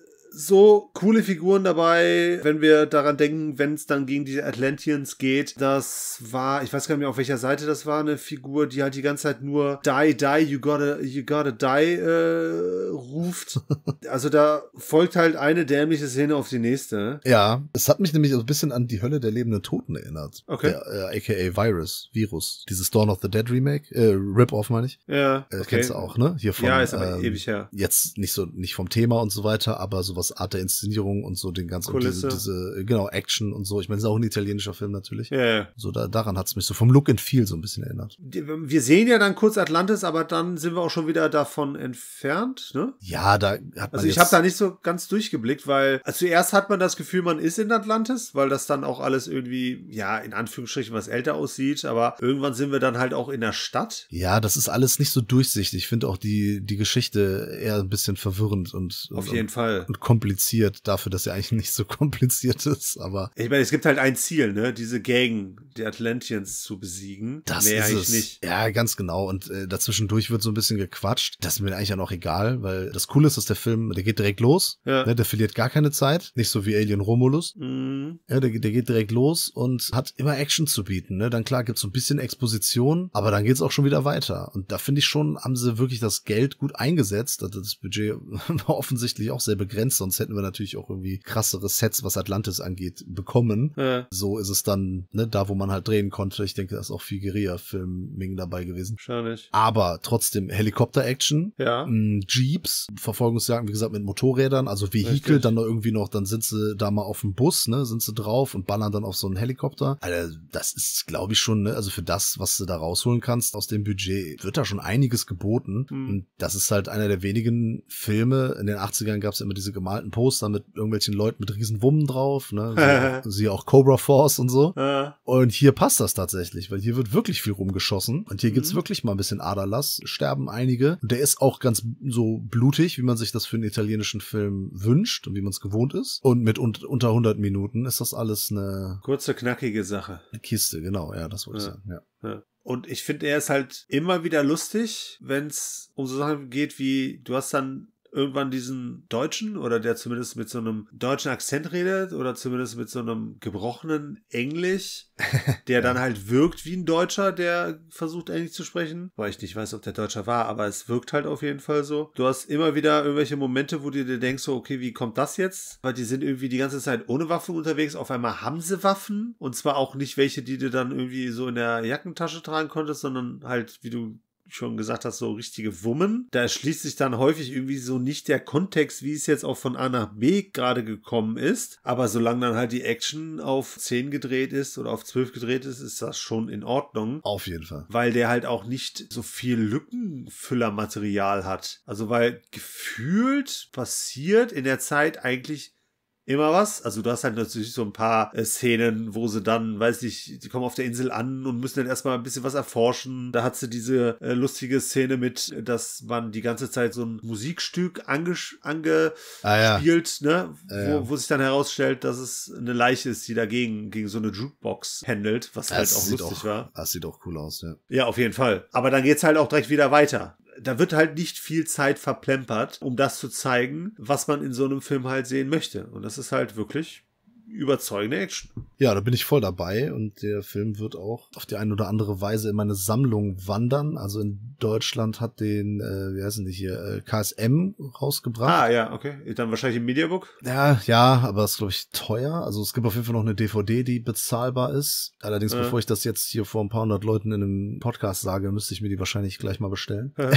so coole Figuren dabei, wenn wir daran denken, wenn es dann gegen die Atlanteans geht. Das war, ich weiß gar nicht mehr, auf welcher Seite das war, eine Figur, die halt die ganze Zeit nur die, die, you gotta, you gotta die äh, ruft. Also da folgt halt eine dämliche Szene auf die nächste. Ja, es hat mich nämlich ein bisschen an die Hölle der lebenden Toten erinnert. Okay. Der, äh, AKA Virus, Virus. Dieses Dawn of the Dead Remake, äh, Rip-Off meine ich. Ja. Äh, okay. kennst du auch, ne? Hier von, ja, ist aber ähm, ewig her. Jetzt nicht so, nicht vom Thema und so weiter, aber sowas Art der Inszenierung und so den ganzen Kulisse. Diese, diese, äh, genau, Action und so. Ich meine, es ist auch ein italienischer Film natürlich. Ja, So, da, daran hat es mich so vom Look and Feel so ein bisschen erinnert. Wir sehen ja dann kurz Atlantis, aber dann sind wir auch schon wieder davon entfernt, ne? Ja, da hat man Also ich habe da nicht so ganz durchgeblickt, weil also zuerst hat man das Gefühl, man ist in Atlantis, weil das dann auch alles irgendwie, ja, in Anführungsstrichen was älter aussieht, aber irgendwann sind wir dann halt auch in der Stadt. Ja, das ist alles nicht so durchsichtig. Ich finde auch die, die Geschichte eher ein bisschen verwirrend und. Auf jeden und, Fall. Und kompliziert dafür, dass er eigentlich nicht so kompliziert ist, aber. Ich meine, es gibt halt ein Ziel, ne? Diese Gang der Atlantians zu besiegen. Das Mehr ist es. nicht. Ja, ganz genau. Und äh, dazwischendurch wird so ein bisschen gequatscht. Das ist mir eigentlich auch noch egal, weil das Coole ist, dass der Film, der geht direkt los. Ja. Ne? Der verliert gar keine Zeit. Nicht so wie Alien Romulus. Mhm. Ja, der, der geht direkt los und hat immer Action zu bieten, ne? Dann klar gibt's so ein bisschen Exposition, aber dann geht's auch schon wieder weiter. Und da finde ich schon, haben sie wirklich das Geld gut eingesetzt. Also das Budget war offensichtlich auch sehr begrenzt sonst hätten wir natürlich auch irgendwie krassere Sets, was Atlantis angeht, bekommen. Ja. So ist es dann, ne, da wo man halt drehen konnte. Ich denke, da ist auch viel Guerilla-Filming dabei gewesen. Wahrscheinlich. Aber trotzdem Helikopter-Action, ja. Jeeps, Verfolgungsjagden, wie gesagt, mit Motorrädern, also Vehikel, dann noch irgendwie noch, dann sind sie da mal auf dem Bus, ne, sind sie drauf und ballern dann auf so einen Helikopter. Also, das ist, glaube ich, schon, ne, also für das, was du da rausholen kannst aus dem Budget, wird da schon einiges geboten. Mhm. Und das ist halt einer der wenigen Filme. In den 80ern gab es immer diese gemeinsamen bemalten Poster mit irgendwelchen Leuten mit riesen Wummen drauf, ne? Sie, sie auch Cobra Force und so. und hier passt das tatsächlich, weil hier wird wirklich viel rumgeschossen und hier mhm. gibt's wirklich mal ein bisschen Aderlass, sterben einige. der ist auch ganz so blutig, wie man sich das für einen italienischen Film wünscht und wie man es gewohnt ist. Und mit un unter 100 Minuten ist das alles eine kurze knackige Sache. Kiste, genau, ja, das wollte ja. ich sagen, ja. ja. Und ich finde, er ist halt immer wieder lustig, wenn es um so Sachen geht wie, du hast dann irgendwann diesen Deutschen oder der zumindest mit so einem deutschen Akzent redet oder zumindest mit so einem gebrochenen Englisch, der dann halt wirkt wie ein Deutscher, der versucht Englisch zu sprechen, weil ich nicht weiß, ob der Deutscher war, aber es wirkt halt auf jeden Fall so. Du hast immer wieder irgendwelche Momente, wo du dir denkst, so, okay, wie kommt das jetzt? Weil die sind irgendwie die ganze Zeit ohne Waffen unterwegs, auf einmal haben sie Waffen und zwar auch nicht welche, die du dann irgendwie so in der Jackentasche tragen konntest, sondern halt, wie du schon gesagt hast, so richtige Wummen. Da schließt sich dann häufig irgendwie so nicht der Kontext, wie es jetzt auch von A nach B gerade gekommen ist. Aber solange dann halt die Action auf 10 gedreht ist oder auf 12 gedreht ist, ist das schon in Ordnung. Auf jeden Fall. Weil der halt auch nicht so viel Lückenfüllermaterial hat. Also weil gefühlt passiert in der Zeit eigentlich immer was. Also du hast halt natürlich so ein paar äh, Szenen, wo sie dann, weiß nicht, die kommen auf der Insel an und müssen dann erstmal ein bisschen was erforschen. Da hat sie diese äh, lustige Szene mit, dass man die ganze Zeit so ein Musikstück angespielt, ange ah, ja. ne? Wo, wo, sich dann herausstellt, dass es eine Leiche ist, die dagegen gegen so eine Jukebox pendelt, was halt auch lustig auch, war. Das sieht auch cool aus, ja. Ja, auf jeden Fall. Aber dann geht's halt auch direkt wieder weiter da wird halt nicht viel Zeit verplempert, um das zu zeigen, was man in so einem Film halt sehen möchte. Und das ist halt wirklich überzeugende Action. Ja, da bin ich voll dabei und der Film wird auch auf die eine oder andere Weise in meine Sammlung wandern. Also in Deutschland hat den, äh, wie heißen die hier, äh, KSM rausgebracht. Ah, ja, okay. Dann wahrscheinlich im Mediabook. Ja, ja, aber ist, glaube ich, teuer. Also es gibt auf jeden Fall noch eine DVD, die bezahlbar ist. Allerdings, äh. bevor ich das jetzt hier vor ein paar hundert Leuten in einem Podcast sage, müsste ich mir die wahrscheinlich gleich mal bestellen.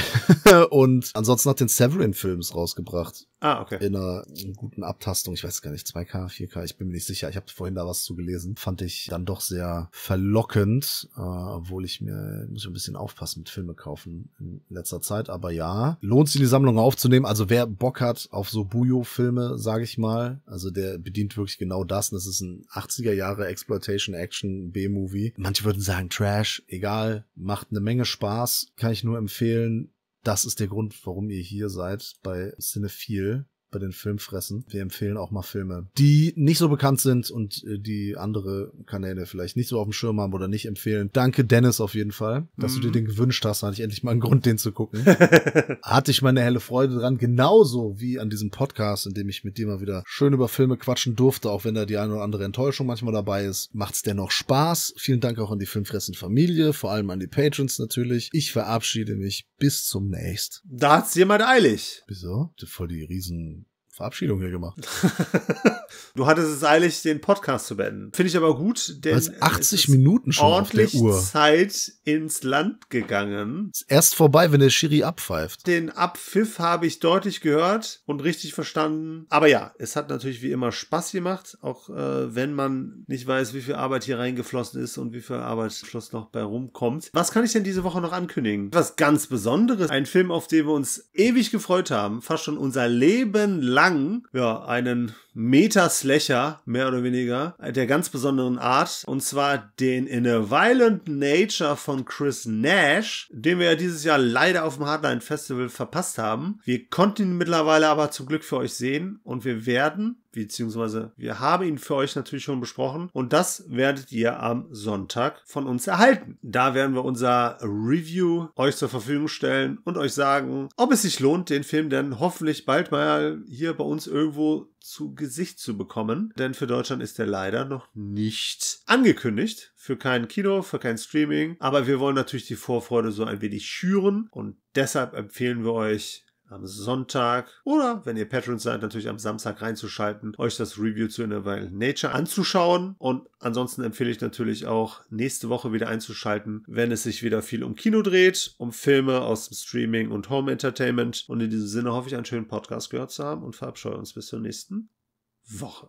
und ansonsten hat den Severin Films rausgebracht. Ah, okay. In einer guten Abtastung. Ich weiß gar nicht, 2K, 4K, ich bin mir nicht nicht sicher. Ich habe vorhin da was zu gelesen. Fand ich dann doch sehr verlockend, äh, obwohl ich mir, muss ich ein bisschen aufpassen mit Filme kaufen in letzter Zeit. Aber ja, lohnt sich die Sammlung aufzunehmen. Also wer Bock hat auf so Bujo-Filme, sage ich mal, also der bedient wirklich genau das. Und das ist ein 80er Jahre Exploitation Action B-Movie. Manche würden sagen Trash, egal, macht eine Menge Spaß, kann ich nur empfehlen. Das ist der Grund, warum ihr hier seid bei Cinephile bei den Filmfressen. Wir empfehlen auch mal Filme, die nicht so bekannt sind und äh, die andere Kanäle vielleicht nicht so auf dem Schirm haben oder nicht empfehlen. Danke, Dennis, auf jeden Fall, dass mhm. du dir mhm. den gewünscht hast. hatte ich endlich mal einen Grund, den zu gucken. hatte ich meine helle Freude dran, genauso wie an diesem Podcast, in dem ich mit dir mal wieder schön über Filme quatschen durfte, auch wenn da die eine oder andere Enttäuschung manchmal dabei ist. Macht's dennoch Spaß. Vielen Dank auch an die Filmfressen Familie, vor allem an die Patrons natürlich. Ich verabschiede mich. Bis zum nächsten. Da hat's jemand eilig. Wieso? Voll die riesen Verabschiedung hier gemacht. du hattest es eilig, den Podcast zu beenden. Finde ich aber gut, denn Weil's 80 Minuten schon ordentlich auf der Uhr. Zeit ins Land gegangen. Ist erst vorbei, wenn der Schiri abpfeift. Den Abpfiff habe ich deutlich gehört und richtig verstanden. Aber ja, es hat natürlich wie immer Spaß gemacht, auch äh, wenn man nicht weiß, wie viel Arbeit hier reingeflossen ist und wie viel Arbeit Schluss noch bei rumkommt. Was kann ich denn diese Woche noch ankündigen? Was ganz Besonderes. Ein Film, auf den wir uns ewig gefreut haben, fast schon unser Leben lang lang, ja, einen Meta-Slasher, mehr oder weniger, der ganz besonderen Art. Und zwar den In a Violent Nature von Chris Nash, den wir ja dieses Jahr leider auf dem Hardline Festival verpasst haben. Wir konnten ihn mittlerweile aber zum Glück für euch sehen und wir werden beziehungsweise wir haben ihn für euch natürlich schon besprochen und das werdet ihr am Sonntag von uns erhalten. Da werden wir unser Review euch zur Verfügung stellen und euch sagen, ob es sich lohnt, den Film denn hoffentlich bald mal hier bei uns irgendwo zu Gesicht zu bekommen, denn für Deutschland ist er leider noch nicht angekündigt. Für kein Kino, für kein Streaming. Aber wir wollen natürlich die Vorfreude so ein wenig schüren und deshalb empfehlen wir euch am Sonntag oder wenn ihr Patrons seid, natürlich am Samstag reinzuschalten, euch das Review zu Innervile Nature anzuschauen und ansonsten empfehle ich natürlich auch nächste Woche wieder einzuschalten, wenn es sich wieder viel um Kino dreht, um Filme aus dem Streaming und Home Entertainment und in diesem Sinne hoffe ich einen schönen Podcast gehört zu haben und verabscheue uns bis zur nächsten Woche.